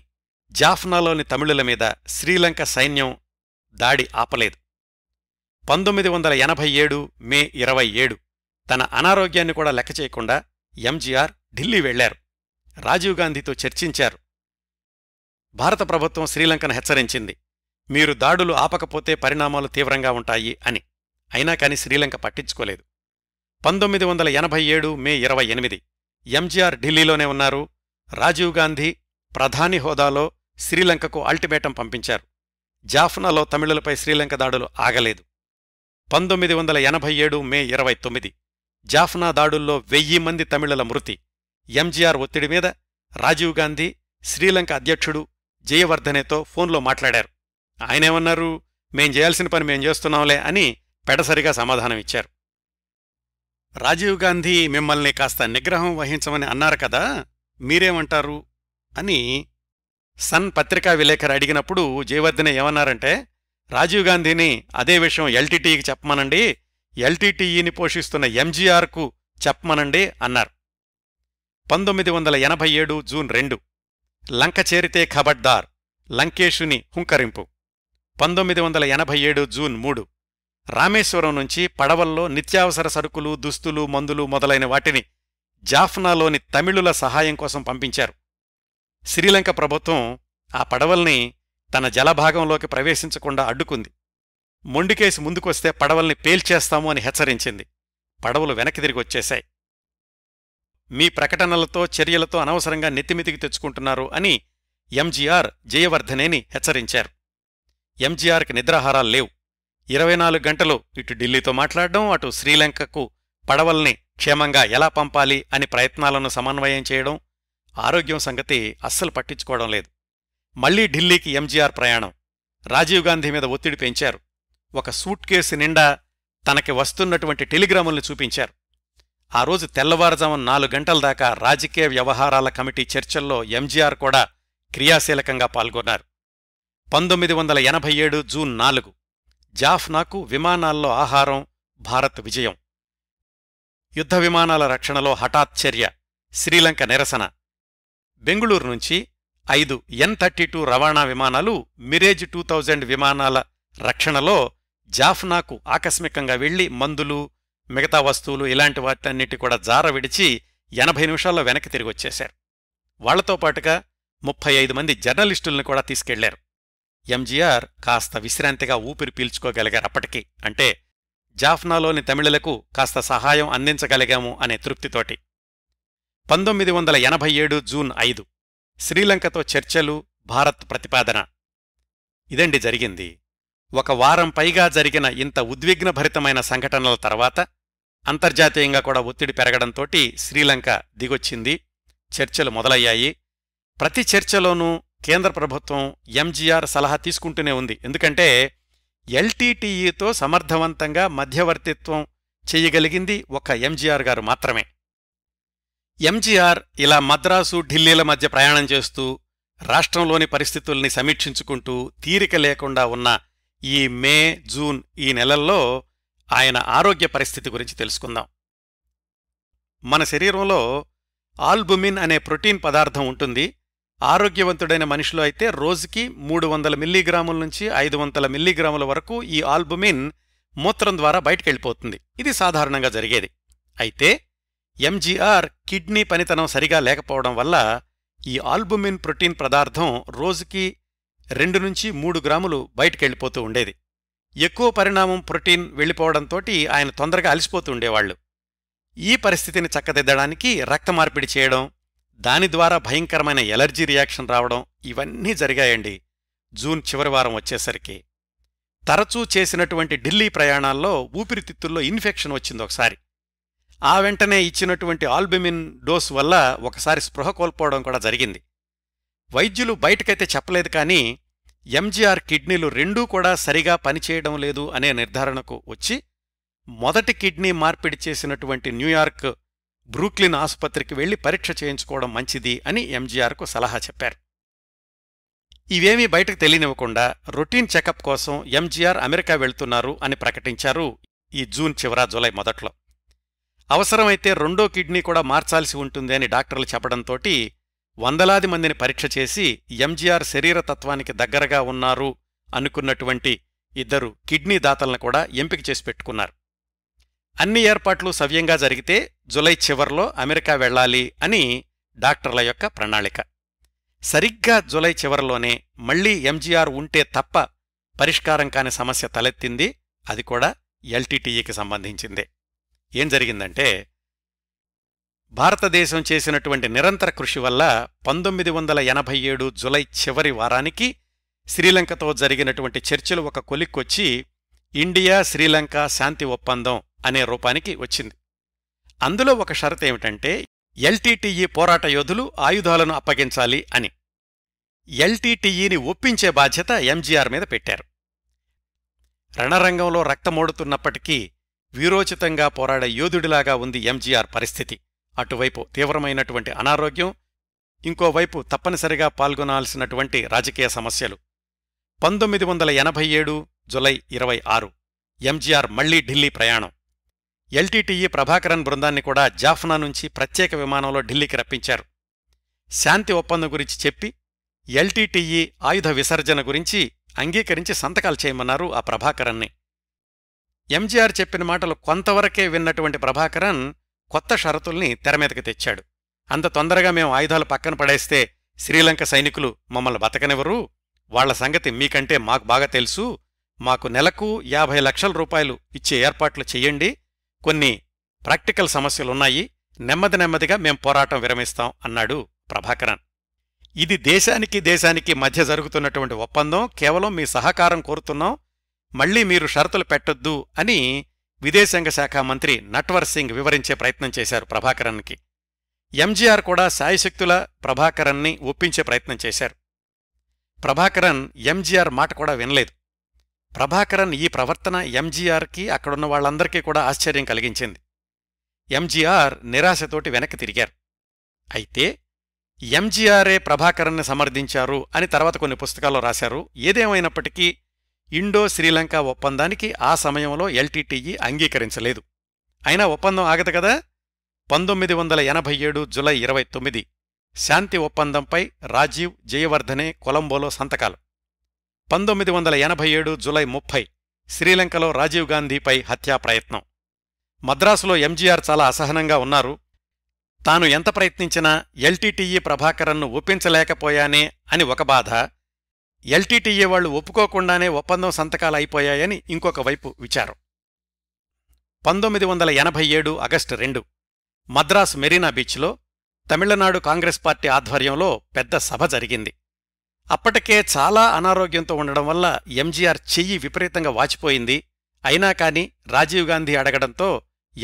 జాఫ్నాలోని తమిళుల మీద శ్రీలంక సైన్యం దాడి ఆపలేదు పంతొమ్మిది వందల ఎనభై ఏడు మే ఇరవై ఏడు తన అనారోగ్యాన్ని కూడా లెక్క చేయకుండా ఎంజీఆర్ ఢిల్లీ వెళ్లారు రాజీవ్ గాంధీతో చర్చించారు భారత ప్రభుత్వం శ్రీలంకను హెచ్చరించింది మీరు దాడులు ఆపకపోతే పరిణామాలు తీవ్రంగా ఉంటాయి అని అయినా కాని శ్రీలంక పట్టించుకోలేదు పంతొమ్మిది వందల ఎనభై ఏడు మే ఇరవై ఎనిమిది ఎంజీఆర్ ఢిల్లీలోనే ఉన్నారు రాజీవ్ గాంధీ ప్రధాని హోదాలో శ్రీలంకకు అల్టిమేటం పంపించారు జాఫ్నాలో తమిళులపై శ్రీలంక దాడులు ఆగలేదు పంతొమ్మిది వందల ఎనభై ఏడు మే ఇరవై తొమ్మిది జాఫ్నా దాడుల్లో వెయ్యి మంది తమిళల మృతి ఎంజీఆర్ ఒత్తిడి మీద రాజీవ్ గాంధీ శ్రీలంక అధ్యక్షుడు జయవర్ధనేతో ఫోన్లో మాట్లాడారు ఆయనేమన్నారు మేం చేయాల్సిన పని మేం చేస్తున్నాంలే అని పెడసరిగా సమాధానమిచ్చారు రాజీవ్ గాంధీ మిమ్మల్ని కాస్త నిగ్రహం వహించమని అన్నారు కదా మీరేమంటారు అని సన్ పత్రికా విలేకరు అడిగినప్పుడు జయవర్ధనే ఏమన్నారంటే రాజీవ్ గాంధీని అదే విషయం ఎల్టీటీకి చెప్పమనండి ఎల్టీటీఈని పోషిస్తున్న ఎంజీఆర్కు చెప్పమనండే అన్నారు పంతొమ్మిది వందల ఎనభై ఏడు జూన్ రెండు లంక చేరితే ఖబడ్దార్ లంకేషుని హుంకరింపు పంతొమ్మిది వందల ఎనభై ఏడు జూన్ మూడు రామేశ్వరం నుంచి పడవల్లో నిత్యావసర సరుకులు దుస్తులు మందులు మొదలైన వాటిని జాఫ్నాలోని తమిళుల సహాయం కోసం పంపించారు శ్రీలంక ప్రభుత్వం ఆ పడవల్ని తన జలభాగంలోకి ప్రవేశించకుండా అడ్డుకుంది మొండికేసి ముందుకొస్తే పడవల్ని పేల్చేస్తాము అని హెచ్చరించింది పడవలు వెనక్కి తిరిగి వచ్చేశాయి మీ ప్రకటనలతో చర్యలతో అనవసరంగా నెత్తిమితికి తెచ్చుకుంటున్నారు అని ఎంజీఆర్ జయవర్ధనేని హెచ్చరించారు ఎంజీఆర్కి నిద్రాహారాలు లేవు ఇరవై నాలుగు గంటలు ఇటు ఢిల్లీతో మాట్లాడడం అటు శ్రీలంకకు పడవల్ని క్షేమంగా ఎలా పంపాలి అని ప్రయత్నాలను సమన్వయం చేయడం ఆరోగ్యం సంగతి అస్సలు పట్టించుకోవడం లేదు మళ్లీ ఢిల్లీకి ఎంజీఆర్ ప్రయాణం రాజీవ్ గాంధీ మీద ఒత్తిడి పెంచారు ఒక సూట్ కేసు నిండా తనకి వస్తున్నటువంటి టెలిగ్రాములను చూపించారు ఆ రోజు తెల్లవారుజామున నాలుగు గంటల దాకా రాజకీయ వ్యవహారాల కమిటీ చర్చల్లో ఎంజీఆర్ కూడా క్రియాశీలకంగా పాల్గొన్నారు పంతొమ్మిది వందల ఎనభై ఏడు జూన్ నాలుగు జాఫ్నాకు విమానాల్లో ఆహారం భారత్ విజయం యుద్ధ విమానాల రక్షణలో హఠాత్చర్య శ్రీలంక నిరసన బెంగుళూరు నుంచి ఐదు ఎన్ థర్టీ టూ రవాణా విమానాలు మిరేజ్ టూ థౌజండ్ విమానాల రక్షణలో జాఫ్నాకు ఆకస్మికంగా వెళ్లి మందులు మిగతా వస్తువులు ఇలాంటి వాటన్నిటి కూడా జార విడిచి ఎనభై నిమిషాల్లో వెనక్కి తిరిగి వచ్చేశారు వాళ్లతో పాటుగా ముప్పై ఐదు మంది జర్నలిస్టుల్ని కూడా తీసుకెళ్లారు ఎంజీఆర్ కాస్త విశ్రాంతిగా ఊపిరి పీల్చుకోగలిగారు అప్పటికీ అంటే జాఫ్నాలోని తమిళలకు కాస్త సహాయం అందించగలిగాము అనే తృప్తితోటి పంతొమ్మిది వందల ఎనభై ఏడు జూన్ ఐదు శ్రీలంకతో చర్చలు భారత్ ప్రతిపాదన ఇదండి జరిగింది ఒక వారం పైగా జరిగిన ఇంత ఉద్విగ్నభరితమైన సంఘటనల తర్వాత అంతర్జాతీయంగా కూడా ఒత్తిడి పెరగడంతోటి శ్రీలంక దిగొచ్చింది చర్చలు మొదలయ్యాయి ప్రతి చర్చలోనూ కేంద్ర ప్రభుత్వం ఎంజీఆర్ సలహా తీసుకుంటూనే ఉంది ఎందుకంటే ఎల్టీటీఈతో సమర్థవంతంగా మధ్యవర్తిత్వం చేయగలిగింది ఒక ఎంజీఆర్ గారు మాత్రమే ఎంజీఆర్ ఇలా మద్రాసు ఢిల్లీల మధ్య ప్రయాణం చేస్తూ రాష్ట్రంలోని పరిస్థితుల్ని సమీక్షించుకుంటూ తీరిక లేకుండా ఉన్న ఈ మే జూన్ ఈ నెలల్లో ఆయన ఆరోగ్య పరిస్థితి గురించి తెలుసుకుందాం మన శరీరంలో ఆల్బుమిన్ అనే ప్రోటీన్ పదార్థం ఉంటుంది ఆరోగ్యవంతుడైన మనిషిలో అయితే రోజుకి మూడు వందల మిల్లీగ్రాముల నుంచి ఐదు వందల మిల్లీగ్రాముల వరకు ఈ ఆల్బుమిన్ మూత్రం ద్వారా బయటకెళ్ళిపోతుంది ఇది సాధారణంగా జరిగేది అయితే ఎంజీఆర్ కిడ్నీ పనితనం సరిగా లేకపోవడం వల్ల ఈ ఆల్బుమిన్ ప్రోటీన్ పదార్థం రోజుకి రెండు నుంచి మూడు గ్రాములు బయటికెళ్ళిపోతూ ఉండేది ఎక్కువ పరిణామం ప్రోటీన్ వెళ్ళిపోవడంతోటి ఆయన తొందరగా అలసిపోతూ ఉండేవాళ్లు ఈ పరిస్థితిని చక్కదిద్దడానికి రక్త మార్పిడి చేయడం దాని ద్వారా భయంకరమైన ఎలర్జీ రియాక్షన్ రావడం ఇవన్నీ జరిగాయండి జూన్ చివరి వారం వచ్చేసరికి తరచూ చేసినటువంటి ఢిల్లీ ప్రయాణాల్లో ఊపిరితిత్తుల్లో ఇన్ఫెక్షన్ వచ్చింది ఒకసారి ఆ వెంటనే ఇచ్చినటువంటి ఆల్బిమిన్ డోస్ వల్ల ఒకసారి స్పృహ కోల్పోవడం కూడా జరిగింది వైద్యులు బయటకైతే చెప్పలేదు కానీ ఎంజీఆర్ కిడ్నీలు రెండూ కూడా సరిగా పనిచేయడం లేదు అనే నిర్ధారణకు వచ్చి మొదటి కిడ్నీ మార్పిడి చేసినటువంటి న్యూయార్క్ బ్రూక్లిన్ ఆసుపత్రికి వెళ్లి పరీక్ష చేయించుకోవడం మంచిది అని ఎంజీఆర్కు సలహా చెప్పారు ఇవేమీ బయటకు తెలియనివ్వకుండా రొటీన్ చెకప్ కోసం ఎంజీఆర్ అమెరికా వెళ్తున్నారు అని ప్రకటించారు ఈ జూన్ చివరా జూలై మొదట్లో అవసరమైతే రెండో కిడ్నీ కూడా మార్చాల్సి ఉంటుంది అని డాక్టర్లు చెప్పడంతోటి వందలాది మందిని పరీక్ష చేసి ఎంజీఆర్ శరీరతత్వానికి దగ్గరగా ఉన్నారు అనుకున్నటువంటి ఇద్దరు కిడ్నీ దాతలను కూడా ఎంపిక చేసి పెట్టుకున్నారు అన్ని ఏర్పాట్లు సవ్యంగా జరిగితే జులై చివర్లో అమెరికా వెళ్లాలి అని డాక్టర్ల యొక్క ప్రణాళిక సరిగ్గా జులై చివరిలోనే మళ్లీ ఎంజీఆర్ ఉంటే తప్ప పరిష్కారం కాని సమస్య తలెత్తింది అది కూడా ఎల్టీటీఈకి సంబంధించిందే ఏం జరిగిందంటే భారతదేశం చేసినటువంటి నిరంతర కృషి వల్ల పంతొమ్మిది వందల ఎనభై ఏడు జులై చివరి వారానికి శ్రీలంకతో జరిగినటువంటి చర్చలు ఒక కొలిక్కొచ్చి ఇండియా శ్రీలంక శాంతి ఒప్పందం అనే రూపానికి వచ్చింది అందులో ఒక షరతేమిటంటే ఎల్టీటీఈ పోరాట యోధులు ఆయుధాలను అప్పగించాలి అని ఎల్టీటీఈని ఒప్పించే బాధ్యత ఎంజీఆర్ మీద పెట్టారు రణరంగంలో రక్తమోడుతున్నప్పటికీ వీరోచితంగా పోరాడే యోధుడిలాగా ఉంది ఎంజీఆర్ పరిస్థితి అటువైపు తీవ్రమైనటువంటి అనారోగ్యం ఇంకోవైపు తప్పనిసరిగా పాల్గొనాల్సినటువంటి రాజకీయ సమస్యలు పంతొమ్మిది వందల ఎనభై ఏడు జులై ఇరవై ఆరు ఎంజీఆర్ మళ్లీ ఢిల్లీ ప్రయాణం ఎల్టీటీఈ ప్రభాకరన్ బృందాన్ని కూడా జాఫ్నా నుంచి ప్రత్యేక విమానంలో ఢిల్లీకి రప్పించారు శాంతి ఒప్పందం గురించి చెప్పి ఎల్టీటీఈ ఆయుధ విసర్జన గురించి అంగీకరించి సంతకాలు చేయమన్నారు ఆ ప్రభాకరన్ని ఎంజీఆర్ చెప్పిన మాటలు కొంతవరకే విన్నటువంటి ప్రభాకరన్ కొత్త షరతుల్ని తెరమీదకి తెచ్చాడు అంత తొందరగా మేం ఆయుధాలు పక్కన పడేస్తే శ్రీలంక సైనికులు మమ్మల్ని బతకనివ్వరు వాళ్ల సంగతి మీకంటే మాకు బాగా తెలుసు మాకు నెలకు యాభై లక్షల రూపాయలు ఇచ్చే ఏర్పాట్లు చెయ్యండి కొన్ని ప్రాక్టికల్ సమస్యలున్నాయి నెమ్మది నెమ్మదిగా మేం పోరాటం విరమిస్తాం అన్నాడు ప్రభాకరన్ ఇది దేశానికి దేశానికి మధ్య జరుగుతున్నటువంటి ఒప్పందం కేవలం మీ సహకారం కోరుతున్నాం మళ్లీ మీరు షరతులు పెట్టొద్దు అని విదేశాంగ శాఖ మంత్రి నట్వర్ సింగ్ వివరించే ప్రయత్నం చేశారు ప్రభాకరన్కి ఎంజీఆర్ కూడా సాయశక్తుల ప్రభాకరన్ని ఒప్పించే ప్రయత్నం చేశారు ప్రభాకరన్ ఎంజీఆర్ మాట కూడా వినలేదు ప్రభాకరన్ ఈ ప్రవర్తన ఎంజీఆర్కి అక్కడున్న వాళ్ళందరికీ కూడా ఆశ్చర్యం కలిగించింది ఎంజీఆర్ నిరాశతోటి వెనక్కి తిరిగారు అయితే ఎంజీఆర్ఏ ప్రభాకరన్ని సమర్థించారు అని తర్వాత కొన్ని పుస్తకాల్లో రాశారు ఏదేమైనప్పటికీ ఇండో శ్రీలంక ఒప్పందానికి ఆ సమయంలో ఎల్టీటీఈ అంగీకరించలేదు అయినా ఒప్పందం ఆగదు కదా పంతొమ్మిది వందల ఎనభై ఏడు జులై ఇరవై తొమ్మిది శాంతి ఒప్పందంపై రాజీవ్ జయవర్ధనే కొలంబోలో సంతకాలు పంతొమ్మిది వందల ఎనభై ఏడు జులై ముప్పై శ్రీలంకలో రాజీవ్ గాంధీపై ప్రయత్నం మద్రాసులో ఎంజీఆర్ చాలా అసహనంగా ఉన్నారు తాను ఎంత ప్రయత్నించినా ఎల్టీటీఈ ప్రభాకరన్ను ఒప్పించలేకపోయానే అని ఒక బాధ ఎల్టీటీఏ వాళ్లు ఒప్పుకోకుండానే ఒప్పందం సంతకాలు అయిపోయాయని ఇంకొక వైపు విచారం పంతొమ్మిది వందల ఎనభై ఏడు ఆగస్టు రెండు మద్రాసు మెరీనా బీచ్లో తమిళనాడు కాంగ్రెస్ పార్టీ ఆధ్వర్యంలో పెద్ద సభ జరిగింది అప్పటికే చాలా అనారోగ్యంతో ఉండడం వల్ల ఎంజీఆర్ చెయ్యి విపరీతంగా వాచిపోయింది అయినా కాని రాజీవ్ గాంధీ అడగడంతో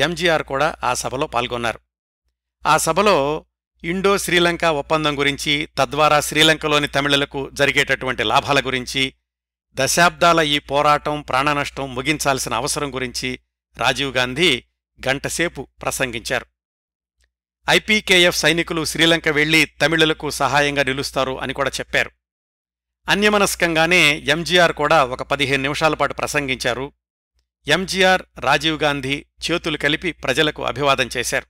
ఎంజీఆర్ కూడా ఆ సభలో పాల్గొన్నారు ఆ సభలో ఇండో శ్రీలంక ఒప్పందం గురించి తద్వారా శ్రీలంకలోని తమిళలకు జరిగేటటువంటి లాభాల గురించి దశాబ్దాల ఈ పోరాటం ప్రాణనష్టం ముగించాల్సిన అవసరం గురించి రాజీవ్ గాంధీ గంటసేపు ప్రసంగించారు ఐపీకేఎఫ్ సైనికులు శ్రీలంక వెళ్లి తమిళులకు సహాయంగా నిలుస్తారు అని కూడా చెప్పారు అన్యమనస్కంగానే ఎంజీఆర్ కూడా ఒక పదిహేను నిమిషాల పాటు ప్రసంగించారు ఎంజీఆర్ రాజీవ్ గాంధీ చేతులు కలిపి ప్రజలకు అభివాదం చేశారు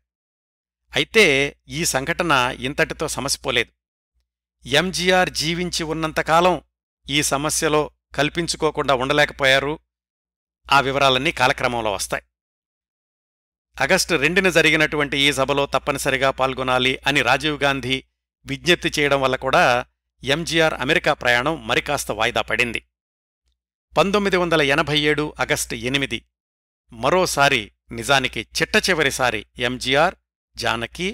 అయితే ఈ సంఘటన ఇంతటితో సమసిపోలేదు ఎంజీఆర్ జీవించి ఉన్నంతకాలం ఈ సమస్యలో కల్పించుకోకుండా ఉండలేకపోయారు ఆ వివరాలన్నీ కాలక్రమంలో వస్తాయి ఆగస్టు రెండున జరిగినటువంటి ఈ సభలో తప్పనిసరిగా పాల్గొనాలి అని రాజీవ్ గాంధీ విజ్ఞప్తి చేయడం వల్ల కూడా ఎంజీఆర్ అమెరికా ప్రయాణం మరికాస్త వాయిదా పడింది పంతొమ్మిది వందల ఎనభై ఏడు ఆగస్టు ఎనిమిది మరోసారి నిజానికి చిట్టచివరిసారి ఎంజీఆర్ జానకి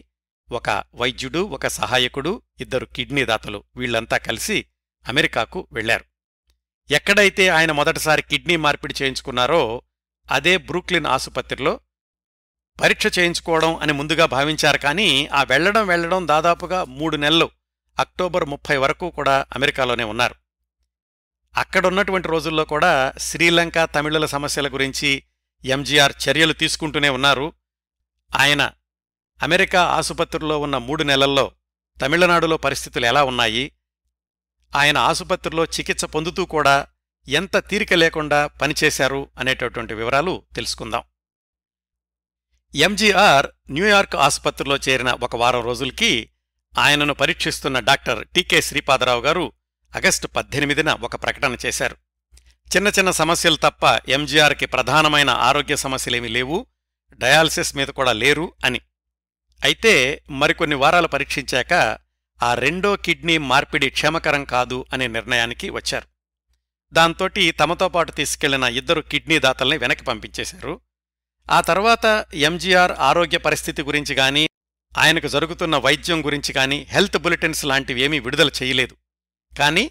ఒక వైద్యుడు ఒక సహాయకుడు ఇద్దరు కిడ్నీ దాతలు వీళ్లంతా కలిసి అమెరికాకు వెళ్లారు ఎక్కడైతే ఆయన మొదటిసారి కిడ్నీ మార్పిడి చేయించుకున్నారో అదే బ్రూక్లిన్ ఆసుపత్రిలో పరీక్ష చేయించుకోవడం అని ముందుగా భావించారు కానీ ఆ వెళ్లడం వెళ్లడం దాదాపుగా మూడు నెలలు అక్టోబర్ ముప్పై వరకు కూడా అమెరికాలోనే ఉన్నారు అక్కడున్నటువంటి రోజుల్లో కూడా శ్రీలంక తమిళుల సమస్యల గురించి ఎంజీఆర్ చర్యలు తీసుకుంటూనే ఉన్నారు ఆయన అమెరికా ఆసుపత్రుల్లో ఉన్న మూడు నెలల్లో తమిళనాడులో పరిస్థితులు ఎలా ఉన్నాయి ఆయన ఆసుపత్రిలో చికిత్స పొందుతూ కూడా ఎంత తీరిక లేకుండా పనిచేశారు అనేటటువంటి వివరాలు తెలుసుకుందాం ఎంజీఆర్ న్యూయార్క్ ఆసుపత్రిలో చేరిన ఒక వారం రోజులకి ఆయనను పరీక్షిస్తున్న డాక్టర్ టీకే శ్రీపాదరావు గారు ఆగస్టు పద్దెనిమిదిన ఒక ప్రకటన చేశారు చిన్న చిన్న సమస్యలు తప్ప ఎంజీఆర్కి ప్రధానమైన ఆరోగ్య సమస్యలేమీ లేవు డయాలసిస్ మీద కూడా లేరు అని అయితే మరికొన్ని వారాలు పరీక్షించాక ఆ రెండో కిడ్నీ మార్పిడి క్షేమకరం కాదు అనే నిర్ణయానికి వచ్చారు దాంతోటి తమతో పాటు తీసుకెళ్లిన ఇద్దరు కిడ్నీ దాతల్ని వెనక్కి పంపించేశారు ఆ తర్వాత ఎంజీఆర్ ఆరోగ్య పరిస్థితి గురించి గాని ఆయనకు జరుగుతున్న వైద్యం గురించి గాని హెల్త్ బులెటిన్స్ లాంటివి ఏమీ విడుదల చేయలేదు కాని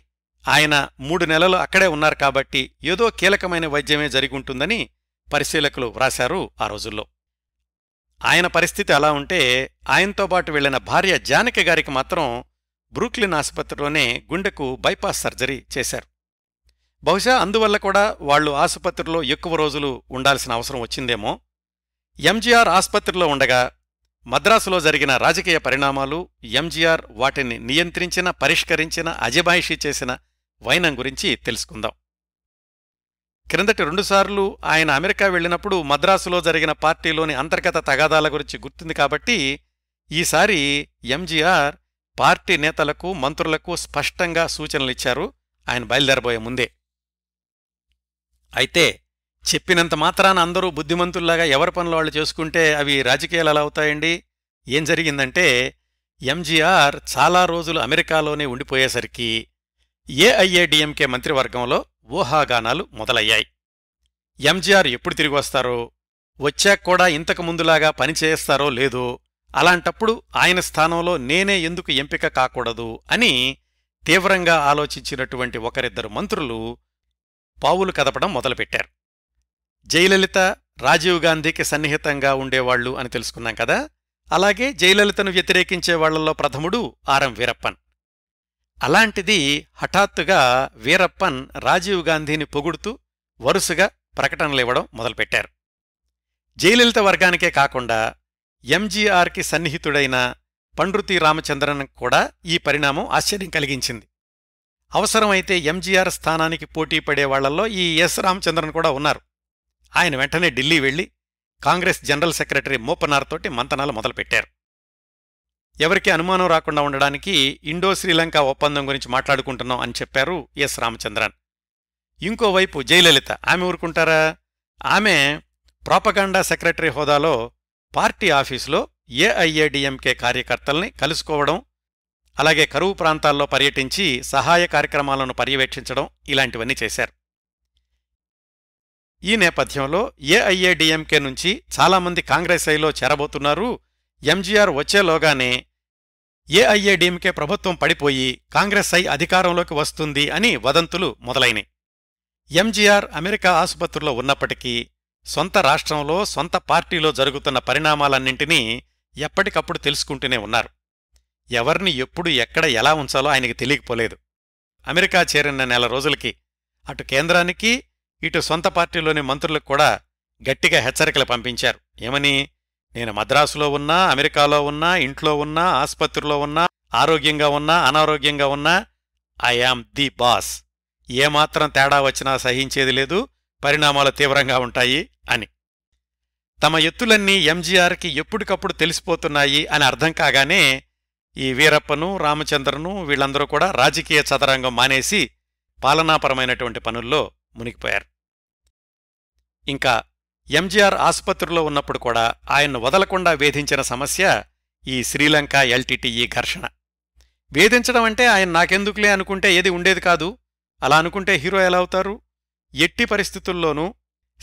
ఆయన మూడు నెలలు అక్కడే ఉన్నారు కాబట్టి ఏదో కీలకమైన వైద్యమే జరిగి ఉంటుందని పరిశీలకులు వ్రాశారు ఆ రోజుల్లో ఆయన పరిస్థితి అలా ఉంటే ఆయనతో పాటు వెళ్లిన భార్య జానక గారికి మాత్రం బ్రూక్లిన్ ఆసుపత్రిలోనే గుండెకు బైపాస్ సర్జరీ చేశారు బహుశా అందువల్ల కూడా వాళ్లు ఆసుపత్రిలో ఎక్కువ రోజులు ఉండాల్సిన అవసరం వచ్చిందేమో ఎంజీఆర్ ఆసుపత్రిలో ఉండగా మద్రాసులో జరిగిన రాజకీయ పరిణామాలు ఎంజీఆర్ వాటిని నియంత్రించిన పరిష్కరించిన అజబాయిషీ చేసిన వైనం గురించి తెలుసుకుందాం క్రిందటి రెండుసార్లు ఆయన అమెరికా వెళ్ళినప్పుడు మద్రాసులో జరిగిన పార్టీలోని అంతర్గత తగాదాల గురించి గుర్తుంది కాబట్టి ఈసారి ఎంజీఆర్ పార్టీ నేతలకు మంత్రులకు స్పష్టంగా సూచనలిచ్చారు ఆయన బయలుదేరబోయే ముందే అయితే చెప్పినంత మాత్రాన అందరూ బుద్ధిమంతుల్లాగా ఎవరి పనులు వాళ్ళు చేసుకుంటే అవి రాజకీయాలు ఎలా అవుతాయండి ఏం జరిగిందంటే ఎంజీఆర్ చాలా రోజులు అమెరికాలోనే ఉండిపోయేసరికి ఏఐఏడిఎంకే మంత్రివర్గంలో ఊహాగానాలు మొదలయ్యాయి ఎంజీఆర్ ఎప్పుడు తిరిగి వస్తారో కూడా ఇంతకు ఇంతకుముందులాగా పనిచేస్తారో లేదో అలాంటప్పుడు ఆయన స్థానంలో నేనే ఎందుకు ఎంపిక కాకూడదు అని తీవ్రంగా ఆలోచించినటువంటి ఒకరిద్దరు మంత్రులు పావులు కదపడం మొదలుపెట్టారు జయలలిత రాజీవ్ గాంధీకి సన్నిహితంగా ఉండేవాళ్లు అని తెలుసుకున్నాం కదా అలాగే జయలలితను వ్యతిరేకించే వాళ్లలో ప్రథముడు ఆర్ఎం వీరప్పన్ అలాంటిది హఠాత్తుగా వీరప్పన్ రాజీవ్ గాంధీని పొగుడుతూ వరుసగా ప్రకటనలివ్వడం మొదలుపెట్టారు జయలలిత వర్గానికే కాకుండా ఎంజీఆర్కి సన్నిహితుడైన పండ్రుతి రామచంద్రన్ కూడా ఈ పరిణామం ఆశ్చర్యం కలిగించింది అవసరమైతే ఎంజీఆర్ స్థానానికి పోటీ పడే వాళ్లలో ఈ ఎస్ రామచంద్రన్ కూడా ఉన్నారు ఆయన వెంటనే ఢిల్లీ వెళ్లి కాంగ్రెస్ జనరల్ సెక్రటరీ మోపనార్ తోటి మంతనాలు మొదలుపెట్టారు ఎవరికి అనుమానం రాకుండా ఉండడానికి ఇండో శ్రీలంక ఒప్పందం గురించి మాట్లాడుకుంటున్నాం అని చెప్పారు ఎస్ రామచంద్రన్ ఇంకోవైపు జయలలిత ఆమె ఊరుకుంటారా ఆమె ప్రాపగాండా సెక్రటరీ హోదాలో పార్టీ ఆఫీసులో ఏఐఏడిఎంకే కార్యకర్తల్ని కలుసుకోవడం అలాగే కరువు ప్రాంతాల్లో పర్యటించి సహాయ కార్యక్రమాలను పర్యవేక్షించడం ఇలాంటివన్నీ చేశారు ఈ నేపథ్యంలో ఏఐఏడిఎంకే నుంచి చాలామంది కాంగ్రెస్ ఐలో చేరబోతున్నారు ఎంజీఆర్ వచ్చేలోగానే ఏఐఏడీఎంకే ప్రభుత్వం పడిపోయి కాంగ్రెస్ ఐ అధికారంలోకి వస్తుంది అని వదంతులు మొదలైనవి ఎంజీఆర్ అమెరికా ఆసుపత్రిలో ఉన్నప్పటికీ సొంత రాష్ట్రంలో సొంత పార్టీలో జరుగుతున్న పరిణామాలన్నింటినీ ఎప్పటికప్పుడు తెలుసుకుంటూనే ఉన్నారు ఎవర్ని ఎప్పుడు ఎక్కడ ఎలా ఉంచాలో ఆయనకి తెలియకపోలేదు అమెరికా చేరిన నెల రోజులకి అటు కేంద్రానికి ఇటు సొంత పార్టీలోని మంత్రులకు కూడా గట్టిగా హెచ్చరికలు పంపించారు ఏమని నేను మద్రాసులో ఉన్నా అమెరికాలో ఉన్నా ఇంట్లో ఉన్నా ఆసుపత్రిలో ఉన్నా ఆరోగ్యంగా ఉన్నా అనారోగ్యంగా ఉన్నా ఐ యామ్ ది బాస్ ఏమాత్రం తేడా వచ్చినా సహించేది లేదు పరిణామాలు తీవ్రంగా ఉంటాయి అని తమ ఎత్తులన్నీ ఎంజీఆర్కి ఎప్పటికప్పుడు తెలిసిపోతున్నాయి అని అర్థం కాగానే ఈ వీరప్పను రామచంద్రను వీళ్ళందరూ కూడా రాజకీయ చదరంగం మానేసి పాలనాపరమైనటువంటి పనుల్లో మునిగిపోయారు ఇంకా ఎంజీఆర్ ఆసుపత్రిలో ఉన్నప్పుడు కూడా ఆయన్ను వదలకుండా వేధించిన సమస్య ఈ శ్రీలంక ఎల్టీటీఈ ఘర్షణ వేధించడం అంటే ఆయన నాకెందుకులే అనుకుంటే ఏది ఉండేది కాదు అలా అనుకుంటే హీరో ఎలా అవుతారు ఎట్టి పరిస్థితుల్లోనూ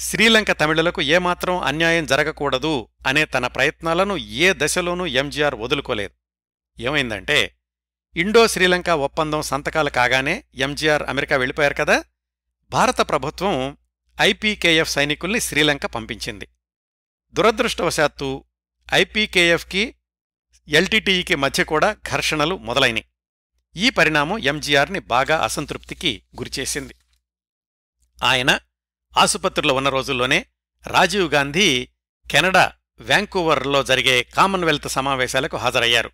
శ్రీలంక తమిళులకు ఏమాత్రం అన్యాయం జరగకూడదు అనే తన ప్రయత్నాలను ఏ దశలోనూ ఎంజీఆర్ వదులుకోలేదు ఏమైందంటే ఇండో శ్రీలంక ఒప్పందం సంతకాలు కాగానే ఎంజీఆర్ అమెరికా వెళ్ళిపోయారు కదా భారత ప్రభుత్వం ఐపీకేఎఫ్ సైనికుల్ని శ్రీలంక పంపించింది దురదృష్టవశాత్తు ఐపీకేఎఫ్కి ఎల్టీటీఈకి మధ్య కూడా ఘర్షణలు మొదలైనవి ఈ పరిణామం ఎంజీఆర్ని బాగా అసంతృప్తికి గురిచేసింది ఆయన ఆసుపత్రిలో ఉన్న రోజుల్లోనే రాజీవ్ గాంధీ కెనడా వ్యాంకూవర్లో జరిగే కామన్వెల్త్ సమావేశాలకు హాజరయ్యారు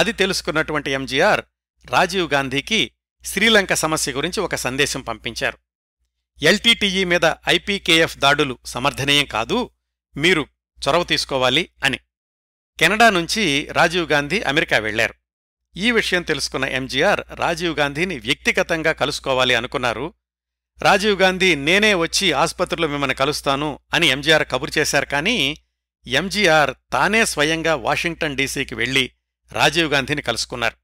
అది తెలుసుకున్నటువంటి ఎంజీఆర్ రాజీవ్ గాంధీకి శ్రీలంక సమస్య గురించి ఒక సందేశం పంపించారు ఎల్టీటీఈ మీద ఐపీకేఎఫ్ దాడులు సమర్థనీయం కాదు మీరు చొరవ తీసుకోవాలి అని కెనడా నుంచి రాజీవ్ గాంధీ అమెరికా వెళ్లారు ఈ విషయం తెలుసుకున్న ఎంజీఆర్ రాజీవ్ గాంధీని వ్యక్తిగతంగా కలుసుకోవాలి అనుకున్నారు రాజీవ్ గాంధీ నేనే వచ్చి ఆసుపత్రిలో మిమ్మల్ని కలుస్తాను అని ఎంజీఆర్ కబురు చేశారు కానీ ఎంజీఆర్ తానే స్వయంగా వాషింగ్టన్ డీసీకి వెళ్లి రాజీవ్ గాంధీని కలుసుకున్నారు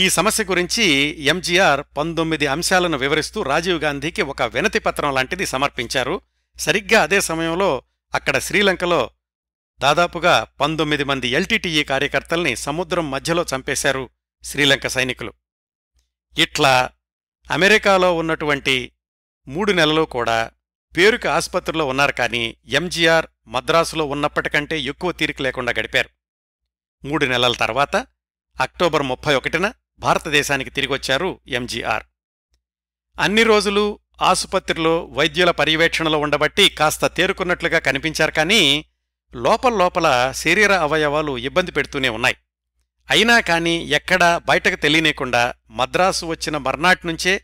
ఈ సమస్య గురించి ఎంజీఆర్ పంతొమ్మిది అంశాలను వివరిస్తూ రాజీవ్ గాంధీకి ఒక వినతి పత్రం లాంటిది సమర్పించారు సరిగ్గా అదే సమయంలో అక్కడ శ్రీలంకలో దాదాపుగా పంతొమ్మిది మంది ఎల్టీటీఈ కార్యకర్తల్ని సముద్రం మధ్యలో చంపేశారు శ్రీలంక సైనికులు ఇట్లా అమెరికాలో ఉన్నటువంటి మూడు నెలలు కూడా పేరుకి ఆసుపత్రిలో ఉన్నారు కానీ ఎంజీఆర్ మద్రాసులో ఉన్నప్పటికంటే ఎక్కువ తీరిక లేకుండా గడిపారు మూడు నెలల తర్వాత అక్టోబర్ ముప్పై ఒకటిన భారతదేశానికి తిరిగొచ్చారు ఎంజీఆర్ అన్ని రోజులు ఆసుపత్రిలో వైద్యుల పర్యవేక్షణలో ఉండబట్టి కాస్త తేరుకున్నట్లుగా కనిపించారు కానీ లోపల్లోపల శరీర అవయవాలు ఇబ్బంది పెడుతూనే ఉన్నాయి అయినా కానీ ఎక్కడా బయటకు తెలియనేకుండా మద్రాసు వచ్చిన నుంచే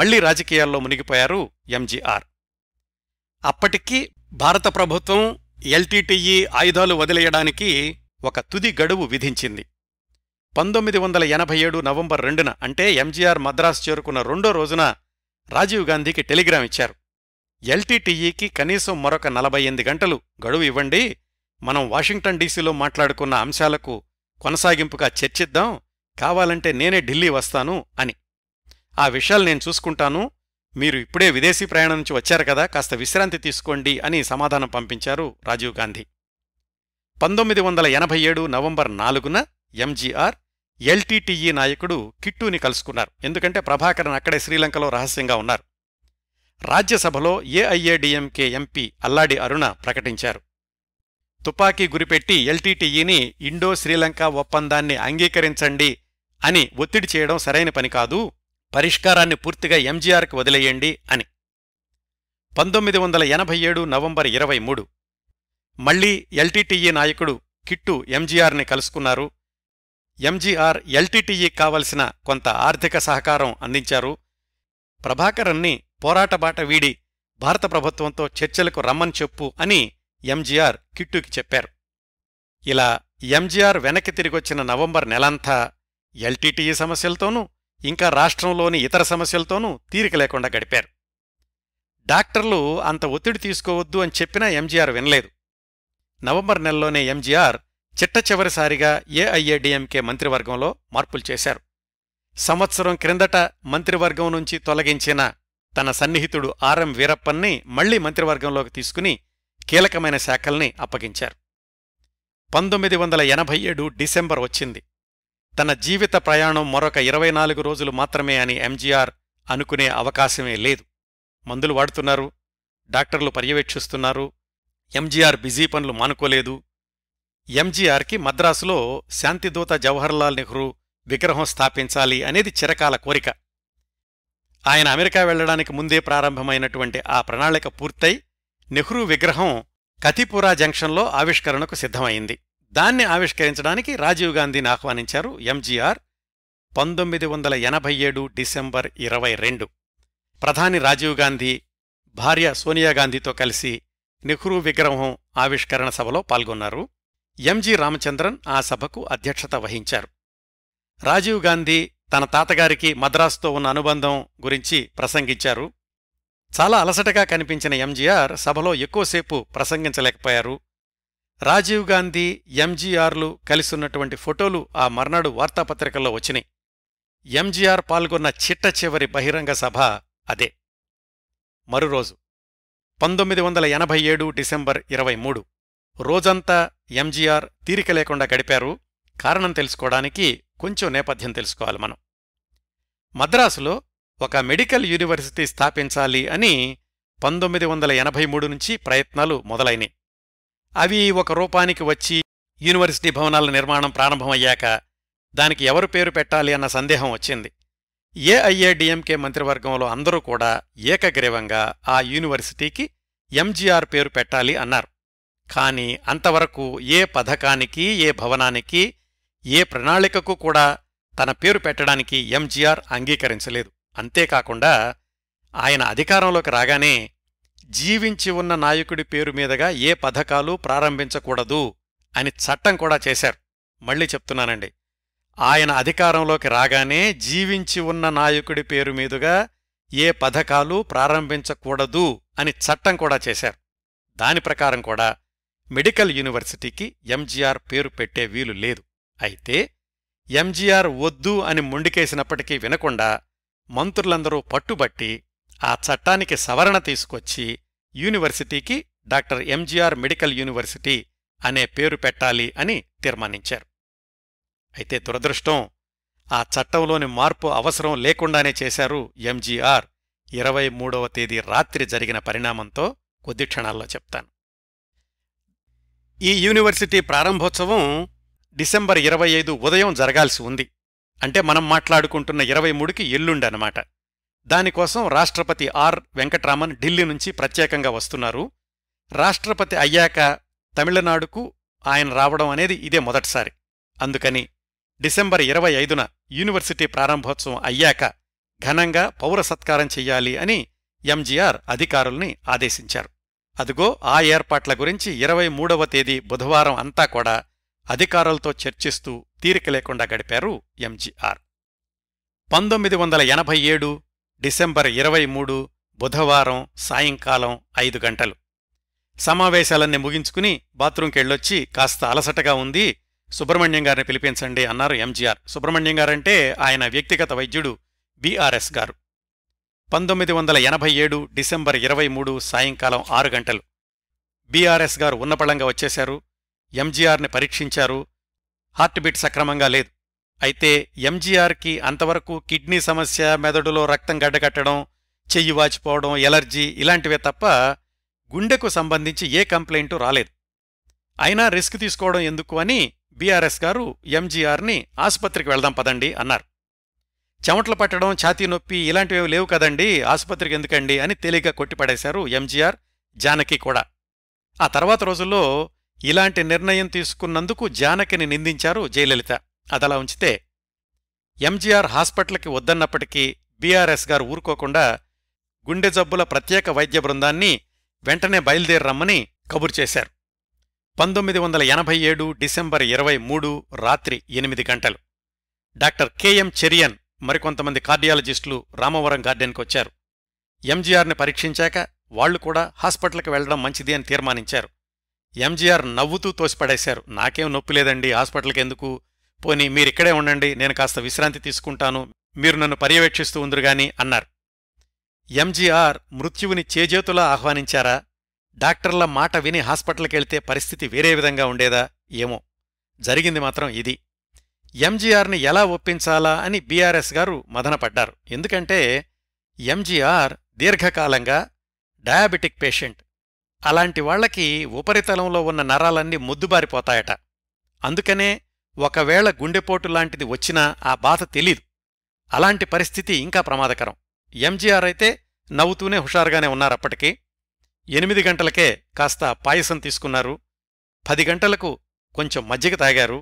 మళ్లీ రాజకీయాల్లో మునిగిపోయారు ఎంజీఆర్ అప్పటికీ భారత ప్రభుత్వం ఎల్టీటీఈ ఆయుధాలు వదిలేయడానికి ఒక తుది గడువు విధించింది పంతొమ్మిది వందల ఎనభై ఏడు నవంబర్ రెండున అంటే ఎంజీఆర్ మద్రాసు చేరుకున్న రెండో రోజున రాజీవ్ గాంధీకి టెలిగ్రామ్ ఇచ్చారు ఎల్టీటీఈకి కనీసం మరొక నలభై ఎనిమిది గంటలు గడువు ఇవ్వండి మనం వాషింగ్టన్ డీసీలో మాట్లాడుకున్న అంశాలకు కొనసాగింపుగా చర్చిద్దాం కావాలంటే నేనే ఢిల్లీ వస్తాను అని ఆ విషయాలు నేను చూసుకుంటాను మీరు ఇప్పుడే విదేశీ ప్రయాణం నుంచి వచ్చారు కదా కాస్త విశ్రాంతి తీసుకోండి అని సమాధానం పంపించారు రాజీవ్ గాంధీ పంతొమ్మిది వందల ఎనభై ఏడు నవంబర్ నాలుగున ఎంజీఆర్ ఎల్టీటీఈ నాయకుడు కిట్టూని కలుసుకున్నారు ఎందుకంటే ప్రభాకరన్ అక్కడే శ్రీలంకలో రహస్యంగా ఉన్నారు రాజ్యసభలో ఏఐఏడిఎంకే ఎంపీ అల్లాడి అరుణ ప్రకటించారు తుపాకీ గురిపెట్టి ఎల్టీటీఈని ఇండో శ్రీలంక ఒప్పందాన్ని అంగీకరించండి అని ఒత్తిడి చేయడం సరైన పని కాదు పరిష్కారాన్ని పూర్తిగా ఎంజీఆర్కి వదిలేయండి అని పంతొమ్మిది వందల ఎనభై ఏడు నవంబర్ ఇరవై మూడు మళ్లీ ఎల్టీటీఈ నాయకుడు కిట్టు ఎంజీఆర్ని కలుసుకున్నారు ఎంజీఆర్ ఎల్టీటీఈ కావలసిన కొంత ఆర్థిక సహకారం అందించారు ప్రభాకరన్ని పోరాటబాట వీడి భారత ప్రభుత్వంతో చర్చలకు రమ్మని చెప్పు అని ఎంజీఆర్ కిట్టుకి చెప్పారు ఇలా ఎంజీఆర్ వెనక్కి తిరిగొచ్చిన నవంబర్ నెలంతా ఎల్టీటీఈ సమస్యలతోనూ ఇంకా రాష్ట్రంలోని ఇతర సమస్యలతోనూ తీరిక లేకుండా గడిపారు డాక్టర్లు అంత ఒత్తిడి తీసుకోవద్దు అని చెప్పినా ఎంజీఆర్ వినలేదు నవంబర్ నెలలోనే ఎంజీఆర్ చిట్ట చివరిసారిగా ఏఐఏడిఎంకే మంత్రివర్గంలో మార్పులు చేశారు సంవత్సరం క్రిందట మంత్రివర్గం నుంచి తొలగించిన తన సన్నిహితుడు ఆర్ఎం వీరప్పన్ని మళ్లీ మంత్రివర్గంలోకి తీసుకుని కీలకమైన శాఖల్ని అప్పగించారు పంతొమ్మిది వందల ఎనభై ఏడు డిసెంబర్ వచ్చింది తన జీవిత ప్రయాణం మరొక ఇరవై నాలుగు రోజులు మాత్రమే అని ఎంజీఆర్ అనుకునే అవకాశమే లేదు మందులు వాడుతున్నారు డాక్టర్లు పర్యవేక్షిస్తున్నారు ఎంజీఆర్ బిజీ పనులు మానుకోలేదు ఎంజీఆర్కి మద్రాసులో శాంతిదూత జవహర్లాల్ నెహ్రూ విగ్రహం స్థాపించాలి అనేది చిరకాల కోరిక ఆయన అమెరికా వెళ్లడానికి ముందే ప్రారంభమైనటువంటి ఆ ప్రణాళిక పూర్తయి నెహ్రూ విగ్రహం కతిపురా జంక్షన్లో ఆవిష్కరణకు సిద్ధమైంది దాన్ని ఆవిష్కరించడానికి రాజీవ్ గాంధీని ఆహ్వానించారు ఎంజీఆర్ పంతొమ్మిది వందల ఎనభై ఏడు డిసెంబర్ ఇరవై రెండు ప్రధాని రాజీవ్ గాంధీ భార్య సోనియా గాంధీతో కలిసి నెహ్రూ విగ్రహం ఆవిష్కరణ సభలో పాల్గొన్నారు ఎంజి రామచంద్రన్ ఆ సభకు అధ్యక్షత వహించారు రాజీవ్ గాంధీ తన తాతగారికి మద్రాసుతో ఉన్న అనుబంధం గురించి ప్రసంగించారు చాలా అలసటగా కనిపించిన ఎంజీఆర్ సభలో ఎక్కువసేపు ప్రసంగించలేకపోయారు రాజీవ్ గాంధీ ఎంజీఆర్లు కలిసున్నటువంటి ఫొటోలు ఆ మర్నాడు వార్తాపత్రికల్లో వచ్చినాయి ఎంజీఆర్ పాల్గొన్న చిట్ట చివరి బహిరంగ సభ అదే మరురోజు పంతొమ్మిది వందల ఎనభై ఏడు డిసెంబర్ ఇరవై మూడు రోజంతా ఎంజీఆర్ తీరిక లేకుండా గడిపారు కారణం తెలుసుకోవడానికి కొంచెం నేపథ్యం తెలుసుకోవాలి మనం మద్రాసులో ఒక మెడికల్ యూనివర్సిటీ స్థాపించాలి అని పంతొమ్మిది వందల ఎనభై మూడు నుంచి ప్రయత్నాలు మొదలైనవి అవి ఒక రూపానికి వచ్చి యూనివర్సిటీ భవనాల నిర్మాణం ప్రారంభమయ్యాక దానికి ఎవరు పేరు పెట్టాలి అన్న సందేహం వచ్చింది ఏఐఏడిఎంకే మంత్రివర్గంలో అందరూ కూడా ఏకగ్రీవంగా ఆ యూనివర్సిటీకి ఎంజీఆర్ పేరు పెట్టాలి అన్నారు కానీ అంతవరకు ఏ పథకానికి ఏ భవనానికి ఏ ప్రణాళికకు కూడా తన పేరు పెట్టడానికి ఎంజీఆర్ అంగీకరించలేదు అంతేకాకుండా ఆయన అధికారంలోకి రాగానే జీవించి ఉన్న నాయకుడి పేరు మీదుగా ఏ పథకాలు ప్రారంభించకూడదు అని చట్టం కూడా చేశారు మళ్ళీ చెప్తున్నానండి ఆయన అధికారంలోకి రాగానే జీవించి ఉన్న నాయకుడి పేరు మీదుగా ఏ పథకాలు ప్రారంభించకూడదు అని చట్టం కూడా చేశారు దాని ప్రకారం కూడా మెడికల్ యూనివర్సిటీకి ఎంజీఆర్ పేరు పెట్టే వీలు లేదు అయితే ఎంజీఆర్ వద్దు అని మొండికేసినప్పటికీ వినకుండా మంత్రులందరూ పట్టుబట్టి ఆ చట్టానికి సవరణ తీసుకొచ్చి యూనివర్సిటీకి డాక్టర్ ఎంజీఆర్ మెడికల్ యూనివర్సిటీ అనే పేరు పెట్టాలి అని తీర్మానించారు అయితే దురదృష్టం ఆ చట్టంలోని మార్పు అవసరం లేకుండానే చేశారు ఎంజీఆర్ ఇరవై మూడవ తేదీ రాత్రి జరిగిన పరిణామంతో కొద్ది క్షణాల్లో చెప్తాను ఈ యూనివర్సిటీ ప్రారంభోత్సవం డిసెంబర్ ఇరవై ఐదు ఉదయం జరగాల్సి ఉంది అంటే మనం మాట్లాడుకుంటున్న ఇరవై మూడుకి ఎల్లుండనమాట దానికోసం రాష్ట్రపతి ఆర్ వెంకట్రామన్ ఢిల్లీ నుంచి ప్రత్యేకంగా వస్తున్నారు రాష్ట్రపతి అయ్యాక తమిళనాడుకు ఆయన రావడం అనేది ఇదే మొదటిసారి అందుకని డిసెంబర్ ఇరవై ఐదున యూనివర్సిటీ ప్రారంభోత్సవం అయ్యాక ఘనంగా పౌర సత్కారం చెయ్యాలి అని ఎంజీఆర్ అధికారుల్ని ఆదేశించారు అదిగో ఆ ఏర్పాట్ల గురించి ఇరవై మూడవ తేదీ బుధవారం అంతా కూడా అధికారులతో చర్చిస్తూ తీరిక లేకుండా గడిపారు ఎంజీఆర్ పంతొమ్మిది వందల ఎనభై ఏడు డిసెంబర్ ఇరవై మూడు బుధవారం సాయంకాలం ఐదు గంటలు సమావేశాలన్నీ ముగించుకుని బాత్రూంకెళ్ళొచ్చి కాస్త అలసటగా ఉంది సుబ్రహ్మణ్యం గారిని పిలిపించండి అన్నారు ఎంజీఆర్ సుబ్రహ్మణ్యం గారంటే ఆయన వ్యక్తిగత వైద్యుడు బీఆర్ఎస్ గారు పంతొమ్మిది వందల ఎనభై ఏడు డిసెంబర్ ఇరవై మూడు సాయంకాలం ఆరు గంటలు బీఆర్ఎస్ గారు ఉన్నపళంగా వచ్చేశారు ఎంజీఆర్ని పరీక్షించారు హార్ట్ బీట్ సక్రమంగా లేదు అయితే ఎంజీఆర్కి అంతవరకు కిడ్నీ సమస్య మెదడులో రక్తం గడ్డకట్టడం చెయ్యి వాచిపోవడం ఎలర్జీ ఇలాంటివే తప్ప గుండెకు సంబంధించి ఏ కంప్లైంటు రాలేదు అయినా రిస్క్ తీసుకోవడం ఎందుకు అని బీఆర్ఎస్ గారు ఎంజీఆర్ని ఆసుపత్రికి వెళ్దాం పదండి అన్నారు చెమటలు పట్టడం ఛాతీ నొప్పి ఇలాంటివేవి లేవు కదండి ఆసుపత్రికి ఎందుకండి అని తేలిగ్గా కొట్టిపడేశారు ఎంజీఆర్ జానకి కూడా ఆ తర్వాత రోజుల్లో ఇలాంటి నిర్ణయం తీసుకున్నందుకు జానకిని నిందించారు జయలలిత అదలా ఉంచితే ఎంజీఆర్ హాస్పిటల్కి వద్దన్నప్పటికీ బీఆర్ఎస్ గారు ఊరుకోకుండా గుండె జబ్బుల ప్రత్యేక వైద్య బృందాన్ని వెంటనే బయలుదేరమ్మని కబురు చేశారు పంతొమ్మిది వందల ఎనభై ఏడు డిసెంబర్ ఇరవై మూడు రాత్రి ఎనిమిది గంటలు డాక్టర్ కెఎం చెరియన్ మరికొంతమంది కార్డియాలజిస్టులు రామవరం గార్డెన్కి వచ్చారు ఎంజీఆర్ని పరీక్షించాక వాళ్లు కూడా హాస్పిటల్కి వెళ్లడం మంచిది అని తీర్మానించారు ఎంజీఆర్ నవ్వుతూ తోసిపడేశారు నాకేం నొప్పి లేదండి హాస్పిటల్కి ఎందుకు పోనీ మీరిక్కడే ఉండండి నేను కాస్త విశ్రాంతి తీసుకుంటాను మీరు నన్ను పర్యవేక్షిస్తూ ఉందిగాని అన్నారు ఎంజీఆర్ మృత్యువుని చేజేతులా ఆహ్వానించారా డాక్టర్ల మాట విని హాస్పిటల్కెళ్తే పరిస్థితి వేరే విధంగా ఉండేదా ఏమో జరిగింది మాత్రం ఇది ఎంజీఆర్ని ఎలా ఒప్పించాలా అని బీఆర్ఎస్ గారు మదనపడ్డారు ఎందుకంటే ఎంజీఆర్ దీర్ఘకాలంగా డయాబెటిక్ పేషెంట్ అలాంటి వాళ్లకి ఉపరితలంలో ఉన్న నరాలన్నీ ముద్దుబారిపోతాయట అందుకనే ఒకవేళ గుండెపోటు లాంటిది వచ్చినా ఆ బాధ తెలీదు అలాంటి పరిస్థితి ఇంకా ప్రమాదకరం ఎంజీఆర్ అయితే నవ్వుతూనే హుషారుగానే ఉన్నారప్పటికీ ఎనిమిది గంటలకే కాస్త పాయసం తీసుకున్నారు పది గంటలకు కొంచెం మజ్జిగ తాగారు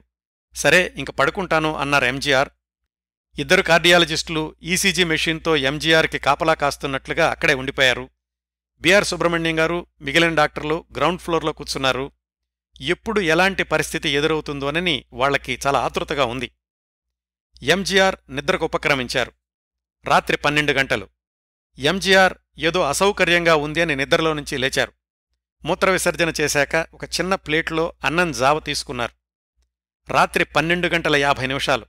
సరే ఇంక పడుకుంటాను అన్నారు ఎంజీఆర్ ఇద్దరు కార్డియాలజిస్టులు ఈసీజీ మెషీన్తో ఎంజీఆర్కి కాపలా కాస్తున్నట్లుగా అక్కడే ఉండిపోయారు బిఆర్ సుబ్రహ్మణ్యం గారు మిగిలిన డాక్టర్లు గ్రౌండ్ ఫ్లోర్లో కూర్చున్నారు ఎప్పుడు ఎలాంటి పరిస్థితి ఎదురవుతుందోనని వాళ్లకి చాలా ఆతృతగా ఉంది ఎంజీఆర్ నిద్రకు ఉపక్రమించారు రాత్రి పన్నెండు గంటలు ఎంజీఆర్ ఏదో అసౌకర్యంగా ఉంది అని నిద్రలో నుంచి లేచారు మూత్ర విసర్జన చేశాక ఒక చిన్న ప్లేట్లో అన్నం జావ తీసుకున్నారు రాత్రి పన్నెండు గంటల యాభై నిమిషాలు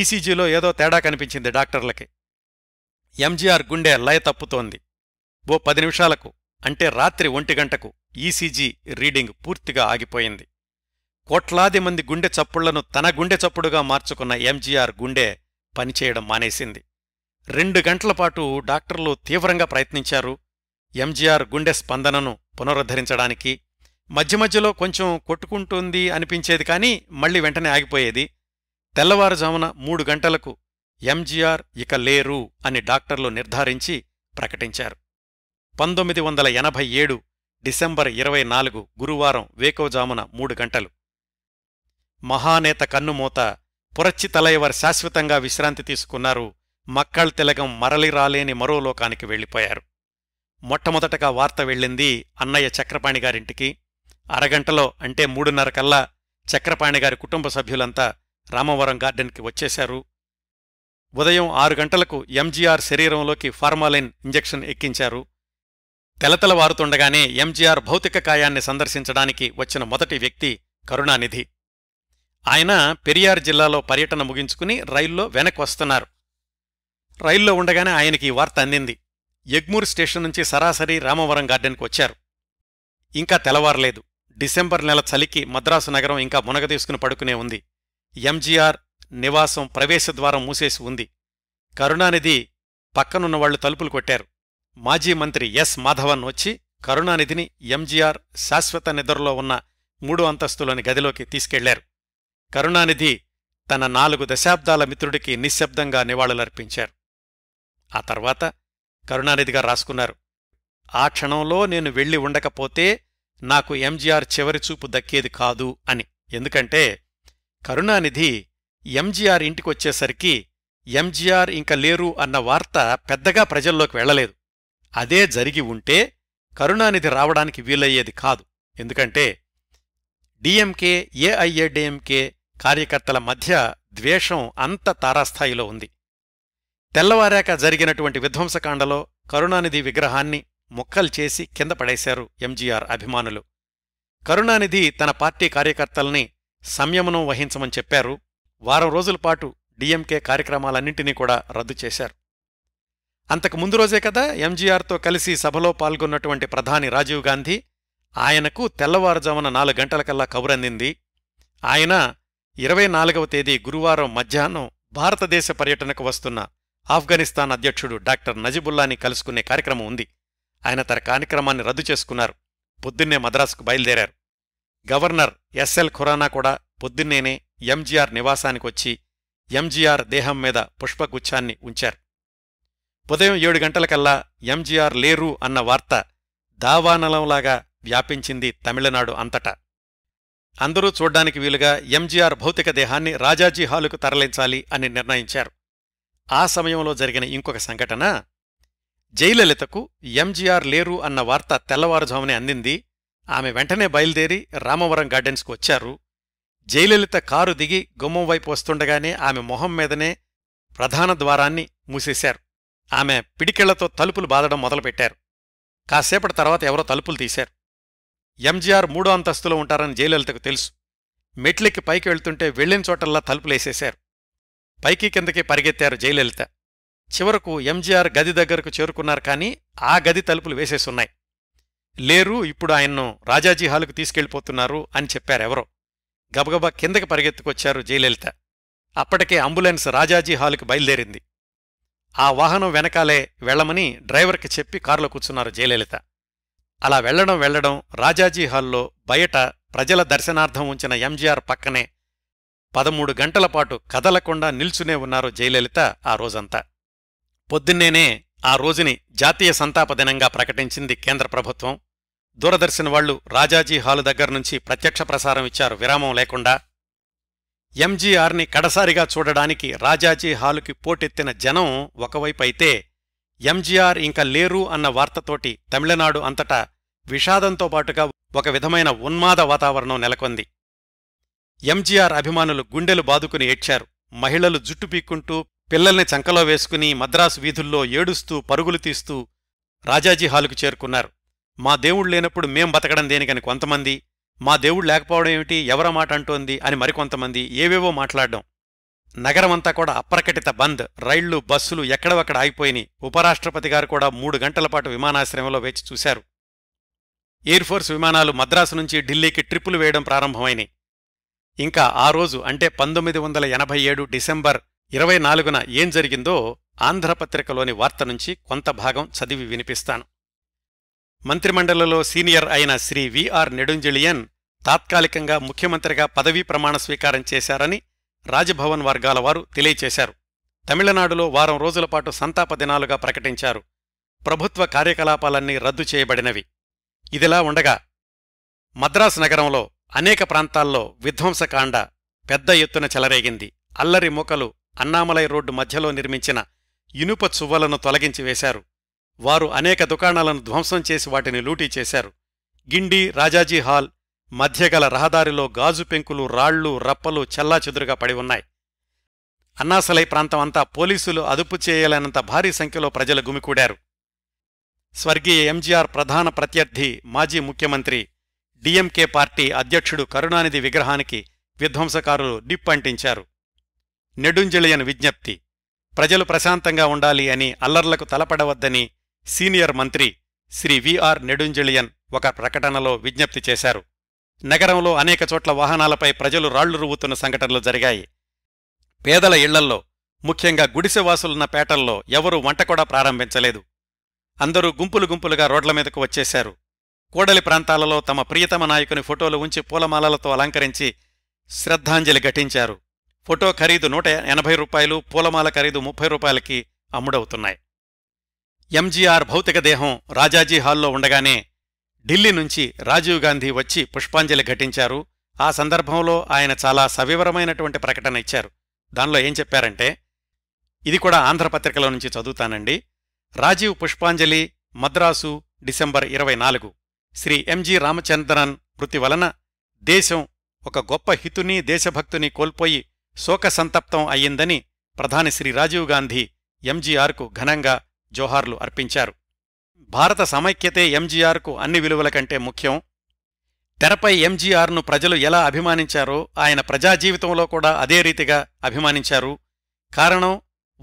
ఈసీజీలో e ఏదో తేడా కనిపించింది డాక్టర్లకి ఎంజీఆర్ గుండె లయ తప్పుతోంది ఓ పది నిమిషాలకు అంటే రాత్రి ఒంటి గంటకు ఈసీజీ e రీడింగ్ పూర్తిగా ఆగిపోయింది కోట్లాది మంది గుండె చప్పుళ్లను తన గుండె చప్పుడుగా మార్చుకున్న ఎంజీఆర్ గుండె పనిచేయడం మానేసింది రెండు గంటల పాటు డాక్టర్లు తీవ్రంగా ప్రయత్నించారు ఎంజీఆర్ గుండె స్పందనను పునరుద్ధరించడానికి మధ్య మధ్యలో కొంచెం కొట్టుకుంటుంది అనిపించేది కానీ మళ్ళీ వెంటనే ఆగిపోయేది తెల్లవారుజామున మూడు గంటలకు ఎంజీఆర్ ఇక లేరు అని డాక్టర్లు నిర్ధారించి ప్రకటించారు పంతొమ్మిది వందల ఎనభై ఏడు డిసెంబర్ ఇరవై నాలుగు గురువారం వేకోజామున మూడు గంటలు మహానేత కన్నుమూత పురచ్చి తలయవర్ శాశ్వతంగా విశ్రాంతి తీసుకున్నారు మక్కళ్ తిలకం మరలి రాలేని మరో లోకానికి వెళ్ళిపోయారు మొట్టమొదటగా వార్త వెళ్ళింది అన్నయ్య చక్రపాణిగారింటికి అరగంటలో అంటే మూడున్నర కల్లా చక్రపాణిగారి గారి కుటుంబ సభ్యులంతా రామవరం గార్డెన్కి వచ్చేశారు ఉదయం ఆరు గంటలకు ఎంజీఆర్ శరీరంలోకి ఫార్మాలిన్ ఇంజెక్షన్ ఎక్కించారు తెలతల వారుతుండగానే ఎంజీఆర్ భౌతిక కాయాన్ని సందర్శించడానికి వచ్చిన మొదటి వ్యక్తి కరుణానిధి ఆయన పెరియార్ జిల్లాలో పర్యటన ముగించుకుని రైల్లో వెనక్కి వస్తున్నారు రైల్లో ఉండగానే ఆయనకి ఈ వార్త అందింది ఎగ్మూర్ స్టేషన్ నుంచి సరాసరి రామవరం గార్డెన్కు వచ్చారు ఇంకా తెలవారలేదు డిసెంబర్ నెల చలికి మద్రాసు నగరం ఇంకా మునగ తీసుకుని పడుకునే ఉంది ఎంజీఆర్ నివాసం ప్రవేశద్వారం మూసేసి ఉంది కరుణానిధి పక్కనున్న వాళ్లు తలుపులు కొట్టారు మాజీ మంత్రి ఎస్ మాధవన్ వచ్చి కరుణానిధిని ఎంజీఆర్ శాశ్వత నిద్రలో ఉన్న మూడు అంతస్తులోని గదిలోకి తీసుకెళ్లారు కరుణానిధి తన నాలుగు దశాబ్దాల మిత్రుడికి నిశ్శబ్దంగా నివాళులర్పించారు ఆ తర్వాత కరుణానిధిగా రాసుకున్నారు ఆ క్షణంలో నేను వెళ్ళి ఉండకపోతే నాకు ఎంజీఆర్ చివరి చూపు దక్కేది కాదు అని ఎందుకంటే కరుణానిధి ఎంజీఆర్ ఇంటికొచ్చేసరికి ఎంజీఆర్ ఇంక లేరు అన్న వార్త పెద్దగా ప్రజల్లోకి వెళ్లలేదు అదే జరిగి ఉంటే కరుణానిధి రావడానికి వీలయ్యేది కాదు ఎందుకంటే డిఎంకే ఏఐఏడిఎంకే కార్యకర్తల మధ్య ద్వేషం అంత తారాస్థాయిలో ఉంది తెల్లవారాక జరిగినటువంటి విధ్వంసకాండలో కరుణానిధి విగ్రహాన్ని ముక్కలు చేసి కింద పడేశారు ఎంజీఆర్ అభిమానులు కరుణానిధి తన పార్టీ కార్యకర్తల్ని సంయమనం వహించమని చెప్పారు వారం రోజులపాటు పాటు డీఎంకే కార్యక్రమాలన్నింటినీ కూడా రద్దు చేశారు అంతకు ముందు రోజే కదా ఎంజీఆర్తో కలిసి సభలో పాల్గొన్నటువంటి ప్రధాని రాజీవ్ గాంధీ ఆయనకు తెల్లవారుజామున నాలుగు గంటలకల్లా కబురందింది ఆయన ఇరవై నాలుగవ తేదీ గురువారం మధ్యాహ్నం భారతదేశ పర్యటనకు వస్తున్న ఆఫ్ఘనిస్తాన్ అధ్యక్షుడు డాక్టర్ నజిబుల్లాని కలుసుకునే కార్యక్రమం ఉంది ఆయన తన కార్యక్రమాన్ని రద్దు చేసుకున్నారు పొద్దున్నే మద్రాసుకు బయలుదేరారు గవర్నర్ ఎస్ఎల్ ఖురానా కూడా పొద్దున్నేనే ఎంజీఆర్ నివాసానికొచ్చి ఎంజీఆర్ దేహం మీద పుష్పగుచ్ఛాన్ని ఉంచారు ఉదయం ఏడు గంటలకల్లా ఎంజీఆర్ లేరు అన్న వార్త దావానలంలాగా వ్యాపించింది తమిళనాడు అంతటా అందరూ చూడ్డానికి వీలుగా ఎంజీఆర్ భౌతిక దేహాన్ని రాజాజీ హాలుకు తరలించాలి అని నిర్ణయించారు ఆ సమయంలో జరిగిన ఇంకొక సంఘటన జయలలితకు ఎంజీఆర్ లేరు అన్న వార్త తెల్లవారుజామునే అందింది ఆమె వెంటనే బయలుదేరి రామవరం గార్డెన్స్కు వచ్చారు జయలలిత కారు దిగి గుమ్మం వైపు వస్తుండగానే ఆమె మొహం మీదనే ప్రధాన ద్వారాన్ని మూసేశారు ఆమె పిడికిళ్లతో తలుపులు బాదడం మొదలుపెట్టారు కాసేపటి తర్వాత ఎవరో తలుపులు తీశారు ఎంజీఆర్ మూడో అంతస్తులో ఉంటారని జయలలితకు తెలుసు మెట్లెక్కి పైకి వెళ్తుంటే వెళ్లిన చోటల్లా తలుపులేసేశారు పైకి కిందకి పరిగెత్తారు జయలలిత చివరకు ఎంజీఆర్ గది దగ్గరకు చేరుకున్నారు కానీ ఆ గది తలుపులు వేసేసున్నాయి లేరు ఇప్పుడు ఆయన్ను రాజాజీ హాలుకు తీసుకెళ్లిపోతున్నారు అని చెప్పారెవరో గబగబా కిందకి పరిగెత్తుకొచ్చారు జయలలిత అప్పటికే అంబులెన్స్ రాజాజీ హాలుకి బయలుదేరింది ఆ వాహనం వెనకాలే వెళ్లమని డ్రైవర్కి చెప్పి కారులో కూర్చున్నారు జయలలిత అలా వెళ్లడం వెళ్లడం రాజాజీ హాల్లో బయట ప్రజల దర్శనార్థం ఉంచిన ఎంజీఆర్ పక్కనే పదమూడు గంటల పాటు కదలకుండా నిల్చునే ఉన్నారు జయలలిత ఆ రోజంతా పొద్దున్నేనే ఆ రోజుని జాతీయ సంతాప దినంగా ప్రకటించింది కేంద్ర ప్రభుత్వం దూరదర్శన్ వాళ్లు రాజాజీ హాలు దగ్గర్నుంచి ప్రత్యక్ష ప్రసారం ఇచ్చారు విరామం లేకుండా ఎంజీఆర్ని కడసారిగా చూడడానికి రాజాజీ హాలుకి పోటెత్తిన జనం ఒకవైపు అయితే ఎంజీఆర్ ఇంకా లేరు అన్న వార్తతోటి తమిళనాడు అంతటా విషాదంతో పాటుగా ఒక విధమైన ఉన్మాద వాతావరణం నెలకొంది ఎంజీఆర్ అభిమానులు గుండెలు బాదుకుని ఏడ్చారు మహిళలు జుట్టు పీక్కుంటూ పిల్లల్ని చంకలో వేసుకుని మద్రాసు వీధుల్లో ఏడుస్తూ పరుగులు తీస్తూ రాజాజీ హాలుకు చేరుకున్నారు మా దేవుడు లేనప్పుడు మేం బతకడం దేనికని కొంతమంది మా దేవుడు లేకపోవడం ఏమిటి ఎవర మాట అంటోంది అని మరికొంతమంది ఏవేవో మాట్లాడడం నగరమంతా కూడా అప్రకటిత బంద్ రైళ్లు బస్సులు ఎక్కడవక్కడ ఆగిపోయినాయి ఉపరాష్ట్రపతి గారు కూడా మూడు గంటల పాటు విమానాశ్రయంలో వేచి చూశారు ఎయిర్ఫోర్స్ విమానాలు మద్రాసు నుంచి ఢిల్లీకి ట్రిప్పులు వేయడం ప్రారంభమైనాయి ఇంకా ఆ రోజు అంటే పంతొమ్మిది వందల ఎనభై ఏడు డిసెంబర్ ఇరవై నాలుగున ఏం జరిగిందో ఆంధ్రపత్రికలోని వార్త నుంచి కొంత భాగం చదివి వినిపిస్తాను మంత్రిమండలిలో సీనియర్ అయిన శ్రీ విఆర్ నెడుంజలియన్ తాత్కాలికంగా ముఖ్యమంత్రిగా పదవీ ప్రమాణ స్వీకారం చేశారని రాజభవన్ వర్గాల వారు తెలియచేశారు తమిళనాడులో వారం రోజుల పాటు సంతాప దినాలుగా ప్రకటించారు ప్రభుత్వ కార్యకలాపాలన్నీ రద్దు చేయబడినవి ఇదిలా ఉండగా మద్రాసు నగరంలో అనేక ప్రాంతాల్లో విధ్వంసకాండ పెద్ద ఎత్తున చెలరేగింది అల్లరి మూకలు అన్నామలై రోడ్డు మధ్యలో నిర్మించిన ఇనుప చువ్వలను తొలగించి వేశారు వారు అనేక దుకాణాలను ధ్వంసం చేసి వాటిని లూటీ చేశారు గిండి రాజాజీ హాల్ మధ్యగల రహదారిలో గాజు పెంకులు రాళ్లు రప్పలు చెల్లాచెదురుగా పడి ఉన్నాయి అన్నాసలై ప్రాంతం అంతా పోలీసులు అదుపు చేయలేనంత భారీ సంఖ్యలో ప్రజలు గుమికూడారు స్వర్గీయ ఎంజీఆర్ ప్రధాన ప్రత్యర్థి మాజీ ముఖ్యమంత్రి డిఎంకే పార్టీ అధ్యక్షుడు కరుణానిధి విగ్రహానికి విధ్వంసకారులు డిప్పంటించారు నెడుంజలియన్ విజ్ఞప్తి ప్రజలు ప్రశాంతంగా ఉండాలి అని అల్లర్లకు తలపడవద్దని సీనియర్ మంత్రి శ్రీ విఆర్ నెడుంజలియన్ ఒక ప్రకటనలో విజ్ఞప్తి చేశారు నగరంలో అనేక చోట్ల వాహనాలపై ప్రజలు రాళ్లు రువ్వుతున్న సంఘటనలు జరిగాయి పేదల ఇళ్లల్లో ముఖ్యంగా గుడిసెవాసులున్న పేటల్లో ఎవరూ వంట కూడా ప్రారంభించలేదు అందరూ గుంపులు గుంపులుగా రోడ్ల మీదకు వచ్చేశారు కూడలి ప్రాంతాలలో తమ ప్రియతమ నాయకుని ఫోటోలు ఉంచి పూలమాలలతో అలంకరించి శ్రద్ధాంజలి ఘటించారు ఫోటో ఖరీదు నూట ఎనభై రూపాయలు పూలమాల ఖరీదు ముప్పై రూపాయలకి అమ్ముడవుతున్నాయి ఎంజీఆర్ భౌతిక దేహం రాజాజీ హాల్లో ఉండగానే ఢిల్లీ నుంచి రాజీవ్ గాంధీ వచ్చి పుష్పాంజలి ఘటించారు ఆ సందర్భంలో ఆయన చాలా సవివరమైనటువంటి ప్రకటన ఇచ్చారు దానిలో ఏం చెప్పారంటే ఇది కూడా ఆంధ్రపత్రికల నుంచి చదువుతానండి రాజీవ్ పుష్పాంజలి మద్రాసు డిసెంబర్ ఇరవై నాలుగు శ్రీ ఎంజి రామచంద్రన్ మృతి వలన దేశం ఒక గొప్ప హితుని దేశభక్తుని కోల్పోయి శోకసంతప్తం అయ్యిందని ప్రధాని శ్రీ రాజీవ్ గాంధీ ఎంజీఆర్కు ఘనంగా జోహార్లు అర్పించారు భారత సమైక్యతే ఎంజీఆర్కు అన్ని విలువల కంటే ముఖ్యం తెరపై ఎంజీఆర్ను ప్రజలు ఎలా అభిమానించారో ఆయన ప్రజాజీవితంలో కూడా అదే రీతిగా అభిమానించారు కారణం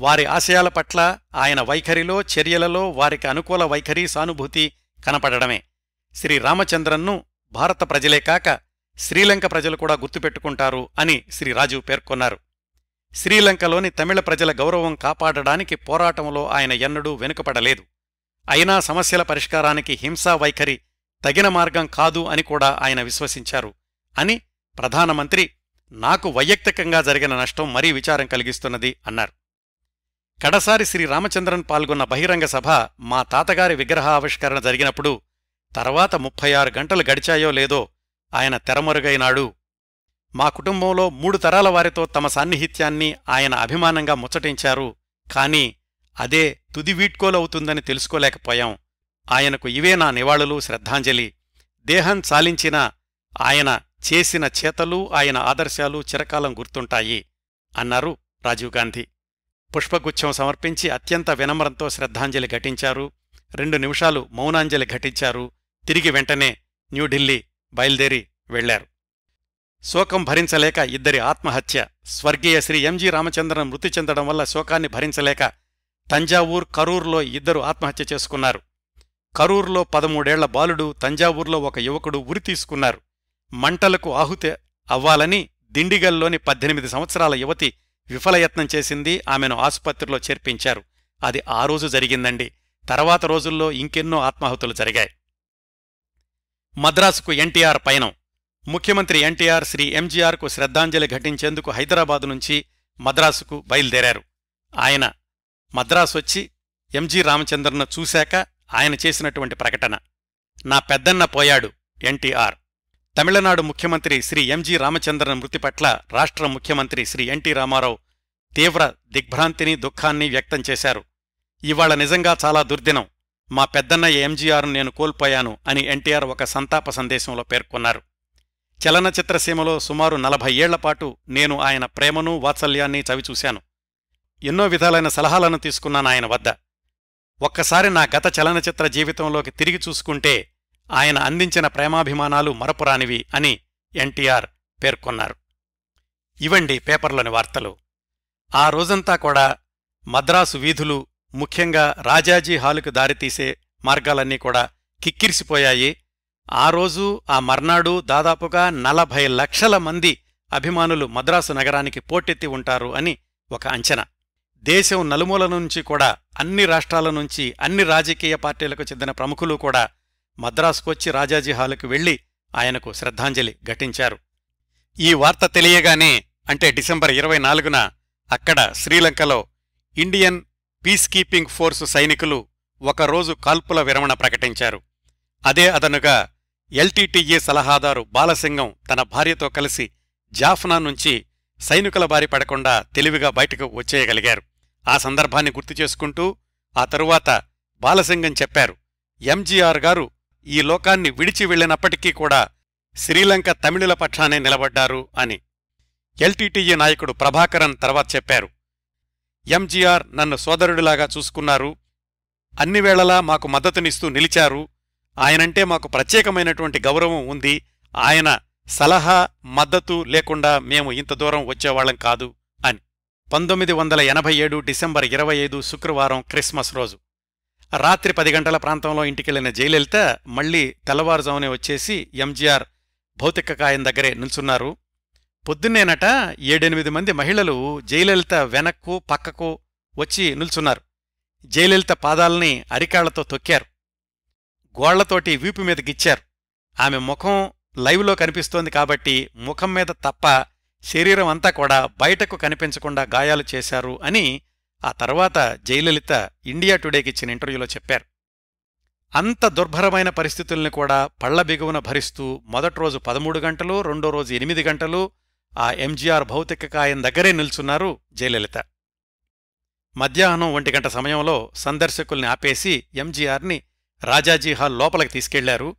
వారి ఆశయాల పట్ల ఆయన వైఖరిలో చర్యలలో వారికి అనుకూల వైఖరి సానుభూతి కనపడడమే శ్రీ రామచంద్రన్ను భారత ప్రజలే కాక శ్రీలంక ప్రజలు కూడా గుర్తుపెట్టుకుంటారు అని శ్రీ రాజు పేర్కొన్నారు శ్రీలంకలోని తమిళ ప్రజల గౌరవం కాపాడడానికి పోరాటంలో ఆయన ఎన్నడూ వెనుకపడలేదు అయినా సమస్యల పరిష్కారానికి హింసా వైఖరి తగిన మార్గం కాదు అని కూడా ఆయన విశ్వసించారు అని ప్రధానమంత్రి నాకు వైయక్తికంగా జరిగిన నష్టం మరీ విచారం కలిగిస్తున్నది అన్నారు కడసారి శ్రీ రామచంద్రన్ పాల్గొన్న బహిరంగ సభ మా తాతగారి విగ్రహావిష్కరణ జరిగినప్పుడు తర్వాత ముప్పై ఆరు గంటలు గడిచాయో లేదో ఆయన తెరమరుగైనాడు మా కుటుంబంలో మూడు తరాల వారితో తమ సాన్నిహిత్యాన్ని ఆయన అభిమానంగా ముచ్చటించారు కాని అదే తుది వీడ్కోలవుతుందని తెలుసుకోలేకపోయాం ఆయనకు ఇవే నా నివాళులు శ్రద్ధాంజలి దేహం చాలించిన ఆయన చేసిన చేతలు ఆయన ఆదర్శాలు చిరకాలం గుర్తుంటాయి అన్నారు రాజీవ్ గాంధీ పుష్పగుచ్ఛం సమర్పించి అత్యంత వినమ్రంతో శ్రద్ధాంజలి ఘటించారు రెండు నిమిషాలు మౌనాంజలి ఘటించారు తిరిగి వెంటనే న్యూఢిల్లీ బయలుదేరి వెళ్లారు శోకం భరించలేక ఇద్దరి ఆత్మహత్య స్వర్గీయ శ్రీ ఎంజీ రామచంద్రన్ మృతి చెందడం వల్ల శోకాన్ని భరించలేక తంజావూర్ కరూర్లో ఇద్దరు ఆత్మహత్య చేసుకున్నారు కరూర్లో పదమూడేళ్ల బాలుడు తంజావూర్లో ఒక యువకుడు ఉరి తీసుకున్నారు మంటలకు ఆహుతి అవ్వాలని దిండిగల్లోని పద్దెనిమిది సంవత్సరాల యువతి విఫలయత్నం చేసింది ఆమెను ఆసుపత్రిలో చేర్పించారు అది ఆ రోజు జరిగిందండి తర్వాత రోజుల్లో ఇంకెన్నో ఆత్మాహుతులు జరిగాయి మద్రాసుకు ఎన్టీఆర్ పయనం ముఖ్యమంత్రి ఎన్టీఆర్ శ్రీ ఎంజీఆర్కు శ్రద్ధాంజలి ఘటించేందుకు హైదరాబాదు నుంచి మద్రాసుకు బయలుదేరారు ఆయన మద్రాసొచ్చి ఎంజీ రామచంద్రన్ను చూశాక ఆయన చేసినటువంటి ప్రకటన నా పెద్దన్న పోయాడు ఎన్టీఆర్ తమిళనాడు ముఖ్యమంత్రి శ్రీ ఎంజీ రామచంద్రన్ మృతి పట్ల రాష్ట్ర ముఖ్యమంత్రి శ్రీ ఎన్టీ రామారావు తీవ్ర దిగ్భ్రాంతిని దుఃఖాన్ని వ్యక్తం చేశారు ఇవాళ నిజంగా చాలా దుర్దినం మా పెద్దన్న ఎంజీఆర్ను నేను కోల్పోయాను అని ఎన్టీఆర్ ఒక సంతాప సందేశంలో పేర్కొన్నారు చలనచిత్రసీమలో సుమారు నలభై ఏళ్లపాటు నేను ఆయన ప్రేమను వాత్సల్యాన్ని చవిచూశాను ఎన్నో విధాలైన సలహాలను తీసుకున్నాను ఆయన వద్ద ఒక్కసారి నా గత చలనచిత్ర జీవితంలోకి తిరిగి చూసుకుంటే ఆయన అందించిన ప్రేమాభిమానాలు మరపురానివి అని ఎన్టీఆర్ పేర్కొన్నారు ఇవండి పేపర్లోని వార్తలు ఆ రోజంతా కూడా మద్రాసు వీధులు ముఖ్యంగా రాజాజీ హాలుకు దారితీసే మార్గాలన్నీ కూడా కిక్కిరిసిపోయాయి ఆ రోజు ఆ మర్నాడు దాదాపుగా నలభై లక్షల మంది అభిమానులు మద్రాసు నగరానికి పోటెత్తి ఉంటారు అని ఒక అంచనా దేశం నలుమూల నుంచి కూడా అన్ని రాష్ట్రాల నుంచి అన్ని రాజకీయ పార్టీలకు చెందిన ప్రముఖులు కూడా మద్రాసుకొచ్చి రాజాజీ హాలుకు వెళ్లి ఆయనకు శ్రద్ధాంజలి ఘటించారు ఈ వార్త తెలియగానే అంటే డిసెంబర్ ఇరవై నాలుగున అక్కడ శ్రీలంకలో ఇండియన్ పీస్ కీపింగ్ ఫోర్సు సైనికులు ఒకరోజు కాల్పుల విరమణ ప్రకటించారు అదే అదనుగా ఎల్టీటీఏ సలహాదారు బాలసింగం తన భార్యతో కలిసి జాఫ్నా నుంచి సైనికుల బారి పడకుండా తెలివిగా బయటకు వచ్చేయగలిగారు ఆ సందర్భాన్ని గుర్తుచేసుకుంటూ ఆ తరువాత బాలసింగం చెప్పారు ఎంజీఆర్ గారు ఈ లోకాన్ని విడిచి వెళ్లినప్పటికీ కూడా శ్రీలంక తమిళుల పక్షానే నిలబడ్డారు అని ఎల్టీటీఈ నాయకుడు ప్రభాకరన్ తర్వాత చెప్పారు ఎంజీఆర్ నన్ను సోదరుడిలాగా చూసుకున్నారు అన్ని వేళలా మాకు మద్దతునిస్తూ నిలిచారు ఆయనంటే మాకు ప్రత్యేకమైనటువంటి గౌరవం ఉంది ఆయన సలహా మద్దతు లేకుండా మేము ఇంత దూరం వచ్చేవాళ్లం కాదు అని పంతొమ్మిది వందల ఎనభై ఏడు డిసెంబర్ ఇరవై ఐదు శుక్రవారం క్రిస్మస్ రోజు రాత్రి పది గంటల ప్రాంతంలో ఇంటికెళ్లిన జయలలిత మళ్లీ తెల్లవారుజామునే వచ్చేసి ఎంజీఆర్ భౌతికకాయం దగ్గరే నిల్చున్నారు పొద్దున్నేనట ఏడెనిమిది మంది మహిళలు జయలలిత వెనక్కు పక్కకు వచ్చి నిల్చున్నారు జయలలిత పాదాల్ని అరికాళ్లతో తొక్కారు గోళ్లతోటి వీపు మీద గిచ్చారు ఆమె ముఖం లైవ్లో కనిపిస్తోంది కాబట్టి ముఖం మీద తప్ప శరీరం అంతా కూడా బయటకు కనిపించకుండా గాయాలు చేశారు అని ఆ తర్వాత జయలలిత ఇండియా టుడేకి ఇచ్చిన ఇంటర్వ్యూలో చెప్పారు అంత దుర్భరమైన పరిస్థితుల్ని కూడా పళ్ల భరిస్తూ మొదటి రోజు పదమూడు గంటలు రెండో రోజు ఎనిమిది గంటలు ఆ ఎంజీఆర్ భౌతిక కాయం దగ్గరే నిల్చున్నారు జయలలిత మధ్యాహ్నం ఒంటి గంట సమయంలో సందర్శకుల్ని ఆపేసి ఎంజీఆర్ని రాజాజీ హాల్ లోపలికి తీసుకెళ్లారు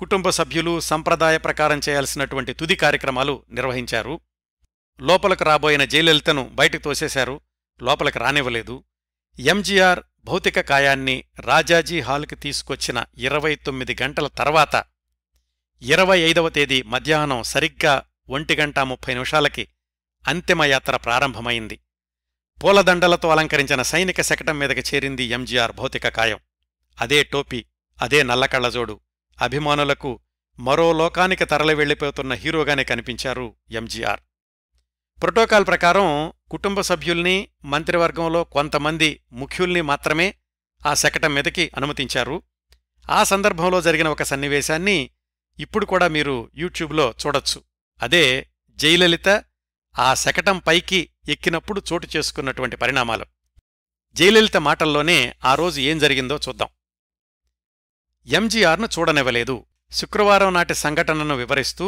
కుటుంబ సభ్యులు సంప్రదాయ ప్రకారం చేయాల్సినటువంటి తుది కార్యక్రమాలు నిర్వహించారు లోపలకు రాబోయిన జయలలితను బయటకు తోసేశారు లోపలికి రానివ్వలేదు ఎంజీఆర్ భౌతిక కాయాన్ని రాజాజీ హాల్కి తీసుకొచ్చిన ఇరవై తొమ్మిది గంటల తర్వాత ఇరవై ఐదవ తేదీ మధ్యాహ్నం సరిగ్గా ఒంటి గంట ముప్పై నిమిషాలకి అంతిమయాత్ర ప్రారంభమైంది పూలదండలతో అలంకరించిన సైనిక శకటం మీదకి చేరింది ఎంజీఆర్ భౌతిక కాయం అదే టోపీ అదే నల్లకళ్లజోడు అభిమానులకు మరో లోకానికి తరలి వెళ్లిపోతున్న హీరోగానే కనిపించారు ఎంజీఆర్ ప్రోటోకాల్ ప్రకారం కుటుంబ సభ్యుల్ని మంత్రివర్గంలో కొంతమంది ముఖ్యుల్ని మాత్రమే ఆ శకటం మీదకి అనుమతించారు ఆ సందర్భంలో జరిగిన ఒక సన్నివేశాన్ని ఇప్పుడు కూడా మీరు యూట్యూబ్లో చూడొచ్చు అదే జయలలిత ఆ శకటం పైకి ఎక్కినప్పుడు చోటు చేసుకున్నటువంటి పరిణామాలు జయలలిత మాటల్లోనే ఆ రోజు ఏం జరిగిందో చూద్దాం ఎంజీఆర్ను చూడనివ్వలేదు శుక్రవారం నాటి సంఘటనను వివరిస్తూ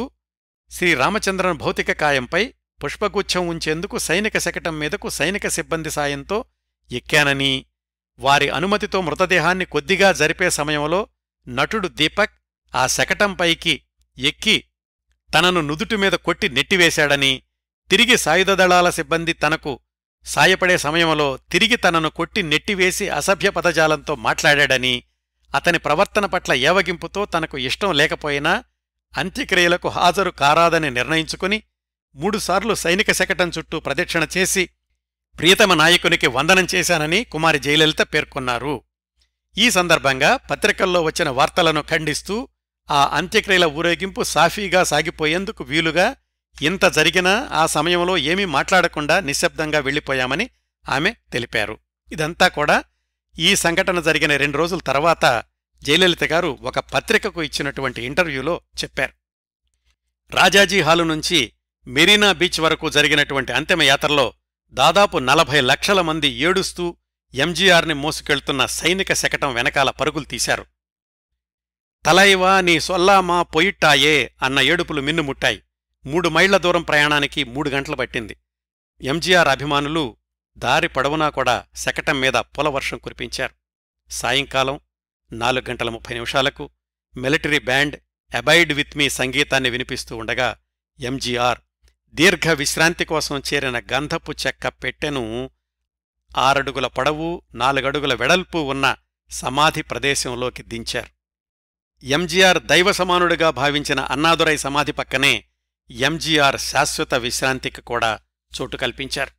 శ్రీ రామచంద్రన్ భౌతిక కాయంపై పుష్పగుచ్ఛం ఉంచేందుకు సైనిక శకటం మీదకు సైనిక సిబ్బంది సాయంతో ఎక్కానని వారి అనుమతితో మృతదేహాన్ని కొద్దిగా జరిపే సమయంలో నటుడు దీపక్ ఆ శకటంపైకి ఎక్కి తనను నుదుటి మీద కొట్టి నెట్టివేశాడని తిరిగి సాయుధ దళాల సిబ్బంది తనకు సాయపడే సమయంలో తిరిగి తనను కొట్టి నెట్టివేసి అసభ్య పదజాలంతో మాట్లాడాడని అతని ప్రవర్తన పట్ల ఏవగింపుతో తనకు ఇష్టం లేకపోయినా అంత్యక్రియలకు హాజరు కారాదని నిర్ణయించుకుని మూడుసార్లు సైనిక శకటం చుట్టూ ప్రదక్షిణ చేసి ప్రియతమ నాయకునికి వందనం చేశానని కుమారి జయలలిత పేర్కొన్నారు ఈ సందర్భంగా పత్రికల్లో వచ్చిన వార్తలను ఖండిస్తూ ఆ అంత్యక్రియల ఊరేగింపు సాఫీగా సాగిపోయేందుకు వీలుగా ఇంత జరిగినా ఆ సమయంలో ఏమీ మాట్లాడకుండా నిశ్శబ్దంగా వెళ్ళిపోయామని ఆమె తెలిపారు ఇదంతా కూడా ఈ సంఘటన జరిగిన రెండు రోజుల తర్వాత జయలలిత గారు ఒక పత్రికకు ఇచ్చినటువంటి ఇంటర్వ్యూలో చెప్పారు రాజాజీ హాలు నుంచి మెరీనా బీచ్ వరకు జరిగినటువంటి అంతిమయాత్రలో దాదాపు నలభై లక్షల మంది ఏడుస్తూ ఎంజీఆర్ని మోసుకెళ్తున్న సైనిక శకటం వెనకాల పరుగులు తీశారు తలైవా నీ సొల్లామా పొయిట్టాయే అన్న ఏడుపులు మిన్నుముట్టాయి మూడు మైళ్ల దూరం ప్రయాణానికి మూడు గంటలు పట్టింది ఎంజీఆర్ అభిమానులు దారి పడవునా కూడా శకటం మీద పొలవర్షం కురిపించారు సాయంకాలం నాలుగు గంటల ముప్పై నిమిషాలకు military band abide with me సంగీతాన్ని వినిపిస్తూ ఉండగా ఎంజీఆర్ దీర్ఘ విశ్రాంతి కోసం చేరిన గంధపు చెక్క పెట్టెను ఆరడుగుల పొడవు నాలుగడుగుల వెడల్పు ఉన్న సమాధి ప్రదేశంలోకి దించారు ఎంజీఆర్ దైవ సమానుడిగా భావించిన అన్నాదురై సమాధి పక్కనే ఎంజీఆర్ శాశ్వత విశ్రాంతికి కూడా చోటు కల్పించారు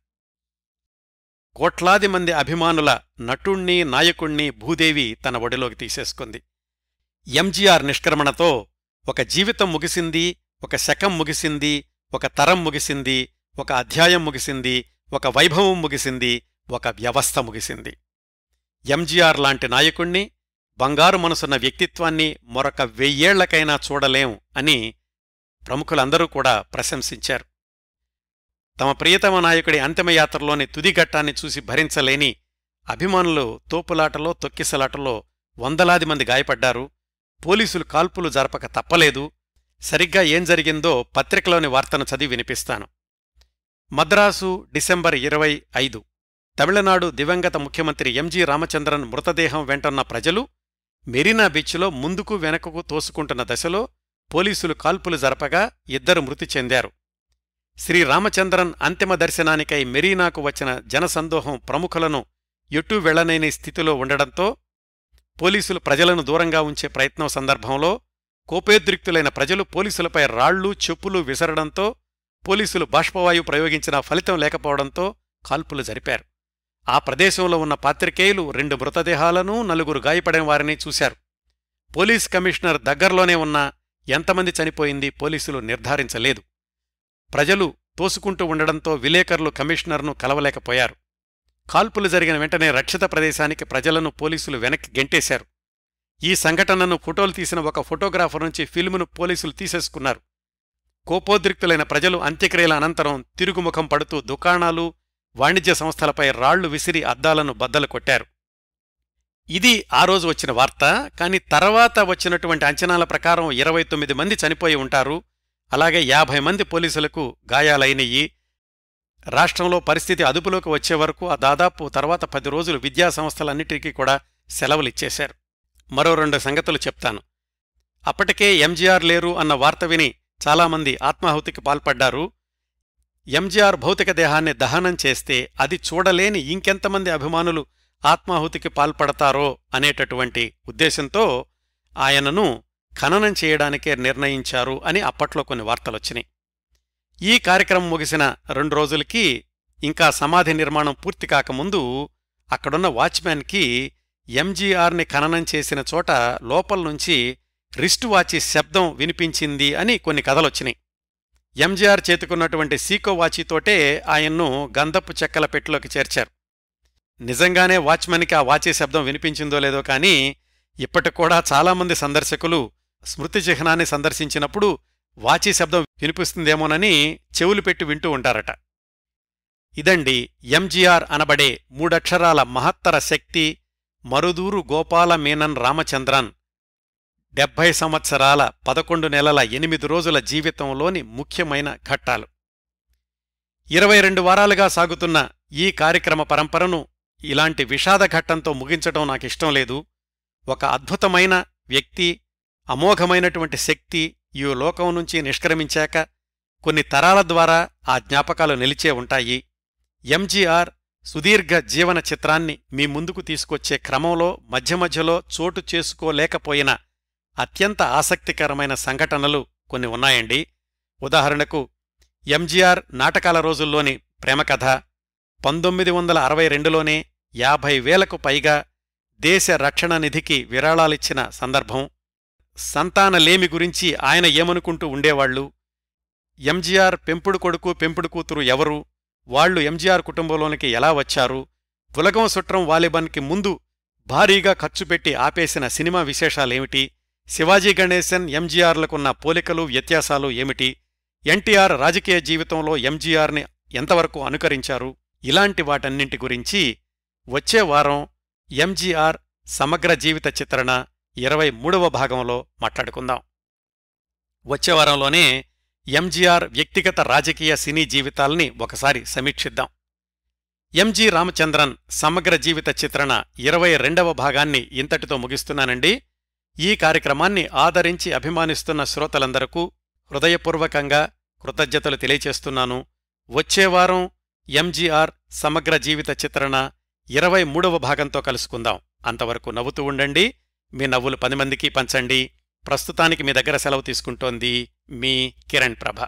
కోట్లాది మంది అభిమానుల నటుణ్ణి నాయకుణ్ణి భూదేవి తన ఒడిలోకి తీసేసుకుంది ఎంజీఆర్ నిష్క్రమణతో ఒక జీవితం ముగిసింది ఒక శకం ముగిసింది ఒక తరం ముగిసింది ఒక అధ్యాయం ముగిసింది ఒక వైభవం ముగిసింది ఒక వ్యవస్థ ముగిసింది ఎంజీఆర్ లాంటి నాయకుణ్ణి బంగారు మనసున్న వ్యక్తిత్వాన్ని మరొక వెయ్యేళ్లకైనా చూడలేం అని ప్రముఖులందరూ కూడా ప్రశంసించారు తమ ప్రియతమ నాయకుడి అంతిమయాత్రలోని తుదిఘట్టాన్ని చూసి భరించలేని అభిమానులు తోపులాటలో తొక్కిసలాటలో వందలాది మంది గాయపడ్డారు పోలీసులు కాల్పులు జరపక తప్పలేదు సరిగ్గా ఏం జరిగిందో పత్రికలోని వార్తను చదివి వినిపిస్తాను మద్రాసు డిసెంబర్ ఇరవై ఐదు తమిళనాడు దివంగత ముఖ్యమంత్రి ఎంజీ రామచంద్రన్ మృతదేహం వెంటన్న ప్రజలు మెరీనా బీచ్లో ముందుకు వెనకకు తోసుకుంటున్న దశలో పోలీసులు కాల్పులు జరపగా ఇద్దరు మృతి చెందారు శ్రీరామచంద్రన్ అంతిమ దర్శనానికై మెరీనాకు వచ్చిన జనసందోహం ప్రముఖులను ఎటూ వెళ్లనేని స్థితిలో ఉండడంతో పోలీసులు ప్రజలను దూరంగా ఉంచే ప్రయత్నం సందర్భంలో కోపోద్రిక్తులైన ప్రజలు పోలీసులపై రాళ్లు చెప్పులు విసరడంతో పోలీసులు బాష్పవాయు ప్రయోగించినా ఫలితం లేకపోవడంతో కాల్పులు జరిపారు ఆ ప్రదేశంలో ఉన్న పాత్రికేయులు రెండు మృతదేహాలను నలుగురు గాయపడిన వారిని చూశారు పోలీస్ కమిషనర్ దగ్గర్లోనే ఉన్న ఎంతమంది చనిపోయింది పోలీసులు నిర్ధారించలేదు ప్రజలు తోసుకుంటూ ఉండడంతో విలేకరులు కమిషనర్ను కలవలేకపోయారు కాల్పులు జరిగిన వెంటనే రక్షిత ప్రదేశానికి ప్రజలను పోలీసులు వెనక్కి గెంటేశారు ఈ సంఘటనను ఫోటోలు తీసిన ఒక ఫోటోగ్రాఫర్ నుంచి ఫిల్మును పోలీసులు తీసేసుకున్నారు కోపోద్రిక్తులైన ప్రజలు అంత్యక్రియల అనంతరం తిరుగుముఖం పడుతూ దుకాణాలు వాణిజ్య సంస్థలపై రాళ్లు విసిరి అద్దాలను బద్దలు కొట్టారు ఇది ఆ రోజు వచ్చిన వార్త కానీ తర్వాత వచ్చినటువంటి అంచనాల ప్రకారం ఇరవై తొమ్మిది మంది చనిపోయి ఉంటారు అలాగే యాభై మంది పోలీసులకు గాయాలైనయి రాష్ట్రంలో పరిస్థితి అదుపులోకి వచ్చే వరకు ఆ దాదాపు తర్వాత పది రోజులు విద్యా సంస్థలన్నిటికీ కూడా సెలవులిచ్చేశారు మరో రెండు సంగతులు చెప్తాను అప్పటికే ఎంజీఆర్ లేరు అన్న వార్త విని చాలామంది ఆత్మాహుతికి పాల్పడ్డారు ఎంజీఆర్ భౌతిక దేహాన్ని దహనం చేస్తే అది చూడలేని ఇంకెంతమంది అభిమానులు ఆత్మాహుతికి పాల్పడతారో అనేటటువంటి ఉద్దేశంతో ఆయనను ఖననం చేయడానికే నిర్ణయించారు అని అప్పట్లో కొన్ని వార్తలొచ్చినాయి ఈ కార్యక్రమం ముగిసిన రెండు రోజులకి ఇంకా సమాధి నిర్మాణం పూర్తి కాకముందు అక్కడున్న వాచ్మ్యాన్కి ఎంజీఆర్ని ఖననం చేసిన చోట లోపల నుంచి రిస్ట్ వాచి శబ్దం వినిపించింది అని కొన్ని కథలొచ్చినాయి ఎంజీఆర్ చేతుకున్నటువంటి సీకో వాచితోటే ఆయన్ను గంధపు చెక్కల పెట్టులోకి చేర్చారు నిజంగానే వాచ్మెన్కి ఆ వాచి శబ్దం వినిపించిందో లేదో కానీ ఇప్పటికూడా చాలామంది సందర్శకులు స్మృతి చిహ్నాన్ని సందర్శించినప్పుడు వాచి శబ్దం వినిపిస్తుందేమోనని చెవులు పెట్టి వింటూ ఉంటారట ఇదండి ఎంజీఆర్ అనబడే మూడక్షరాల మహత్తర శక్తి మరుదూరు గోపాల మీనన్ రామచంద్రన్ డెబ్భై సంవత్సరాల పదకొండు నెలల ఎనిమిది రోజుల జీవితంలోని ముఖ్యమైన ఘట్టాలు ఇరవై రెండు వారాలుగా సాగుతున్న ఈ కార్యక్రమ పరంపరను ఇలాంటి విషాద ఘట్టంతో ముగించటం నాకిష్టం లేదు ఒక అద్భుతమైన వ్యక్తి అమోఘమైనటువంటి శక్తి ఈ లోకం నుంచి నిష్క్రమించాక కొన్ని తరాల ద్వారా ఆ జ్ఞాపకాలు నిలిచే ఉంటాయి ఎంజీఆర్ సుదీర్ఘ జీవన చిత్రాన్ని మీ ముందుకు తీసుకొచ్చే క్రమంలో మధ్య మధ్యలో చోటు చేసుకోలేకపోయినా అత్యంత ఆసక్తికరమైన సంఘటనలు కొన్ని ఉన్నాయండి ఉదాహరణకు ఎంజీఆర్ నాటకాల రోజుల్లోని ప్రేమకథ పంతొమ్మిది వందల అరవై రెండులోనే యాభై వేలకు పైగా దేశ రక్షణ నిధికి విరాళాలిచ్చిన సందర్భం సంతానలేమి గురించి ఆయన ఏమనుకుంటూ ఉండేవాళ్లు ఎంజీఆర్ పెంపుడు కొడుకు పెంపుడు కూతురు ఎవరు వాళ్లు ఎంజీఆర్ కుటుంబంలోనికి ఎలా వచ్చారు పులగం సుట్రం వాలిబన్కి ముందు భారీగా ఖర్చుపెట్టి ఆపేసిన సినిమా విశేషాలేమిటి శివాజీ గణేశన్ ఎంజీఆర్లకున్న పోలికలు వ్యత్యాసాలు ఏమిటి ఎన్టీఆర్ రాజకీయ జీవితంలో ఎంజీఆర్ని ఎంతవరకు అనుకరించారు ఇలాంటి వాటన్నింటి గురించి వచ్చే వారం ఎంజీఆర్ సమగ్ర జీవిత చిత్రణ ఇరవై మూడవ భాగంలో మాట్లాడుకుందాం వచ్చే వారంలోనే ఎంజీఆర్ వ్యక్తిగత రాజకీయ సినీ జీవితాల్ని ఒకసారి సమీక్షిద్దాం ఎంజీ రామచంద్రన్ సమగ్ర జీవిత చిత్రణ ఇరవై రెండవ భాగాన్ని ఇంతటితో ముగిస్తున్నానండి ఈ కార్యక్రమాన్ని ఆదరించి అభిమానిస్తున్న శ్రోతలందరకు హృదయపూర్వకంగా కృతజ్ఞతలు తెలియచేస్తున్నాను వచ్చేవారం ఎంజీఆర్ సమగ్ర జీవిత చిత్రణ ఇరవై మూడవ భాగంతో కలుసుకుందాం అంతవరకు నవ్వుతూ ఉండండి మీ నవ్వులు పది మందికి పంచండి ప్రస్తుతానికి మీ దగ్గర సెలవు తీసుకుంటోంది మీ కిరణ్ ప్రభ